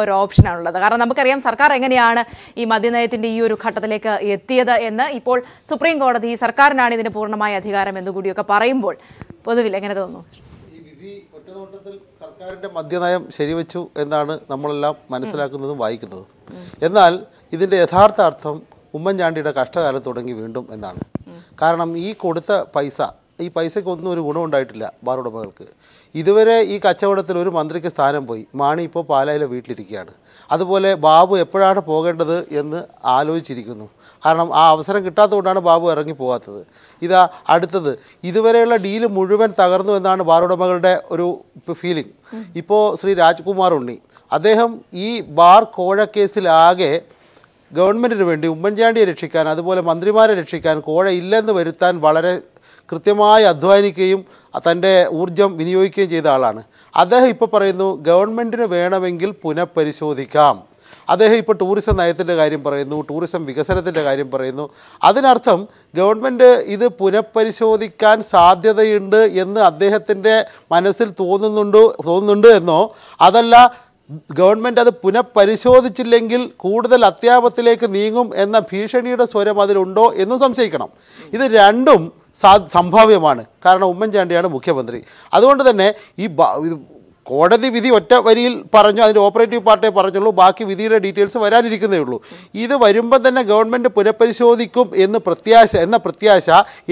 [SPEAKER 1] ഒരു ഓപ്ഷനാണുള്ളത് കാരണം നമുക്കറിയാം സർക്കാർ എങ്ങനെയാണ് ഈ മദ്യനയത്തിൻ്റെ ഈ ഒരു ഘട്ടത്തിലേക്ക് എത്തിയത് എന്ന് ഇപ്പോൾ സുപ്രീം കോടതി സർക്കാരിനാണ് ഇതിന് പൂർണ്ണമായ അധികാരം എന്ന് കൂടിയൊക്കെ പറയുമ്പോൾ പൊതുവിൽ എങ്ങനെ തോന്നുന്നു ഒറ്റനോട്ടത്തിൽ സർക്കാരിൻ്റെ
[SPEAKER 6] മദ്യനയം ശരിവെച്ചു എന്നാണ് നമ്മളെല്ലാം മനസ്സിലാക്കുന്നതും വായിക്കുന്നതും എന്നാൽ ഇതിൻ്റെ യഥാർത്ഥ അർത്ഥം ഉമ്മൻചാണ്ടിയുടെ കഷ്ടകാലം തുടങ്ങി വീണ്ടും എന്നാണ് കാരണം ഈ കൊടുത്ത പൈസ ഈ പൈസയ്ക്കൊന്നും ഒരു ഗുണം ഉണ്ടായിട്ടില്ല ബാർ ഉടമകൾക്ക് ഇതുവരെ ഈ കച്ചവടത്തിൽ ഒരു മന്ത്രിക്ക് സ്ഥാനം പോയി മാണി ഇപ്പോൾ പാലായിലെ വീട്ടിലിരിക്കുകയാണ് അതുപോലെ ബാബു എപ്പോഴാണ് പോകേണ്ടത് എന്ന് ആലോചിച്ചിരിക്കുന്നു കാരണം ആ അവസരം കിട്ടാത്തതുകൊണ്ടാണ് ബാബു ഇറങ്ങി പോകാത്തത് ഇതാ അടുത്തത് ഇതുവരെയുള്ള ഡീല് മുഴുവൻ തകർന്നു എന്നാണ് ബാർ ഉടമകളുടെ ഒരു ഫീലിംഗ് ഇപ്പോൾ ശ്രീ രാജ്കുമാർ ഉണ്ണി അദ്ദേഹം ഈ ബാർ കോഴക്കേസിലാകെ ഗവൺമെൻറ്റിന് വേണ്ടി ഉമ്മൻചാണ്ടിയെ രക്ഷിക്കാൻ അതുപോലെ മന്ത്രിമാരെ രക്ഷിക്കാൻ കോഴ ഇല്ലെന്ന് വരുത്താൻ വളരെ കൃത്യമായി അധ്വാനിക്കുകയും തൻ്റെ ഊർജം വിനിയോഗിക്കുകയും ചെയ്ത ആളാണ് അദ്ദേഹം ഇപ്പോൾ പറയുന്നു ഗവൺമെൻറ്റിന് വേണമെങ്കിൽ പുനഃപരിശോധിക്കാം അദ്ദേഹം ഇപ്പോൾ ടൂറിസം നയത്തിൻ്റെ കാര്യം പറയുന്നു ടൂറിസം വികസനത്തിൻ്റെ കാര്യം പറയുന്നു അതിനർത്ഥം ഗവൺമെൻറ് ഇത് പുനഃപരിശോധിക്കാൻ സാധ്യതയുണ്ട് എന്ന് അദ്ദേഹത്തിൻ്റെ മനസ്സിൽ തോന്നുന്നുണ്ടോ തോന്നുന്നുണ്ട് എന്നോ അതല്ല ഗവൺമെൻറ് അത് പുനഃപരിശോധിച്ചില്ലെങ്കിൽ കൂടുതൽ അത്യാപത്തിലേക്ക് നീങ്ങും എന്ന ഭീഷണിയുടെ സ്വരം അതിലുണ്ടോ എന്നും സംശയിക്കണം ഇത് രണ്ടും സാ സംഭാവ്യമാണ് കാരണം ഉമ്മൻചാണ്ടിയാണ് മുഖ്യമന്ത്രി അതുകൊണ്ട് തന്നെ ഈ കോടതി വിധി ഒറ്റ വരിയിൽ പറഞ്ഞു അതിൻ്റെ ഓപ്പറേറ്റീവ് പാർട്ടിയെ പറഞ്ഞുള്ളൂ ബാക്കി വിധിയുടെ ഡീറ്റെയിൽസ് വരാനിരിക്കുന്നേ ഉള്ളൂ ഇത് വരുമ്പോൾ തന്നെ ഗവൺമെൻറ് പുനഃപരിശോധിക്കും എന്ന് പ്രത്യാശ എന്ന പ്രത്യാശ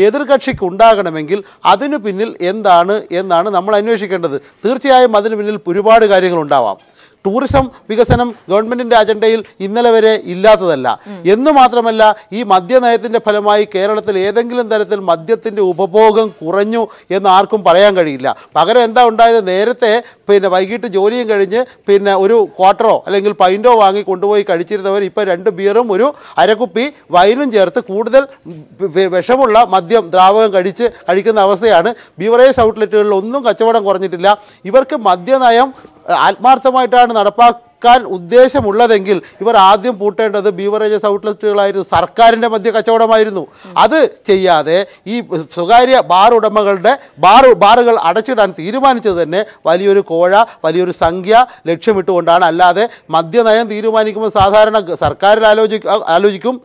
[SPEAKER 6] എതിർകക്ഷിക്ക് ഉണ്ടാകണമെങ്കിൽ അതിനു പിന്നിൽ എന്താണ് എന്നാണ് നമ്മൾ അന്വേഷിക്കേണ്ടത് തീർച്ചയായും അതിനു പിന്നിൽ ഒരുപാട് കാര്യങ്ങളുണ്ടാവാം ടൂറിസം വികസനം ഗവൺമെൻറ്റിൻ്റെ അജണ്ടയിൽ ഇന്നലെ വരെ ഇല്ലാത്തതല്ല എന്നു മാത്രമല്ല ഈ മദ്യനയത്തിൻ്റെ ഫലമായി കേരളത്തിൽ ഏതെങ്കിലും തരത്തിൽ മദ്യത്തിൻ്റെ ഉപഭോഗം കുറഞ്ഞു എന്ന് ആർക്കും പറയാൻ കഴിയില്ല പകരം എന്താ ഉണ്ടായത് നേരത്തെ പിന്നെ വൈകിട്ട് ജോലിയും കഴിഞ്ഞ് പിന്നെ ഒരു ക്വാർട്ടറോ അല്ലെങ്കിൽ പൈൻറ്റോ വാങ്ങി കൊണ്ടുപോയി കഴിച്ചിരുന്നവർ ഇപ്പോൾ രണ്ട് ബിയറും ഒരു അരക്കുപ്പി വൈനും ചേർത്ത് കൂടുതൽ വിഷമുള്ള മദ്യം ദ്രാവകം കഴിച്ച് കഴിക്കുന്ന അവസ്ഥയാണ് ബിവറേജ് ഔട്ട്ലെറ്റുകളിൽ ഒന്നും കച്ചവടം കുറഞ്ഞിട്ടില്ല ഇവർക്ക് മദ്യനയം ആത്മാർത്ഥമായിട്ടാണ് നടപ്പാ ഇറക്കാൻ ഉദ്ദേശമുള്ളതെങ്കിൽ ഇവർ ആദ്യം പൂട്ടേണ്ടത് ബീവറേജസ് ഔട്ട്ലെറ്റുകളായിരുന്നു സർക്കാരിൻ്റെ മധ്യ കച്ചവടമായിരുന്നു അത് ചെയ്യാതെ ഈ സ്വകാര്യ ബാർ ഉടമകളുടെ ബാർ ബാറുകൾ അടച്ചിടാൻ തീരുമാനിച്ചത് തന്നെ വലിയൊരു കോഴ വലിയൊരു സംഖ്യ ലക്ഷ്യമിട്ടുകൊണ്ടാണ് അല്ലാതെ മദ്യനയം തീരുമാനിക്കുമ്പോൾ സാധാരണ സർക്കാരിൽ ആലോചി ആലോചിക്കും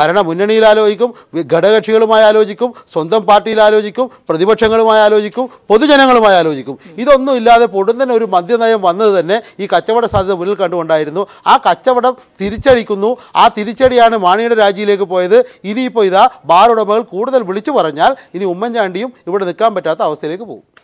[SPEAKER 6] ഭരണ മുന്നണിയിൽ ആലോചിക്കും ഘടകകക്ഷികളുമായി ആലോചിക്കും സ്വന്തം പാർട്ടിയിൽ ആലോചിക്കും പ്രതിപക്ഷങ്ങളുമായി ആലോചിക്കും പൊതുജനങ്ങളുമായി ആലോചിക്കും ഇതൊന്നും ഇല്ലാതെ പൊടുന്നനെ ഒരു മദ്യനയം വന്നത് തന്നെ ഈ കച്ചവട സാധ്യത മുന്നിൽ കണ്ടുകൊണ്ടായിരുന്നു ആ കച്ചവടം തിരിച്ചടിക്കുന്നു ആ തിരിച്ചടിയാണ് മാണിയുടെ രാജിയിലേക്ക് പോയത് ഇനിയിപ്പോൾ ഇതാ ബാർ ഉടമകൾ കൂടുതൽ വിളിച്ചു പറഞ്ഞാൽ ഇനി ഉമ്മൻചാണ്ടിയും ഇവിടെ നിൽക്കാൻ പറ്റാത്ത അവസ്ഥയിലേക്ക് പോകും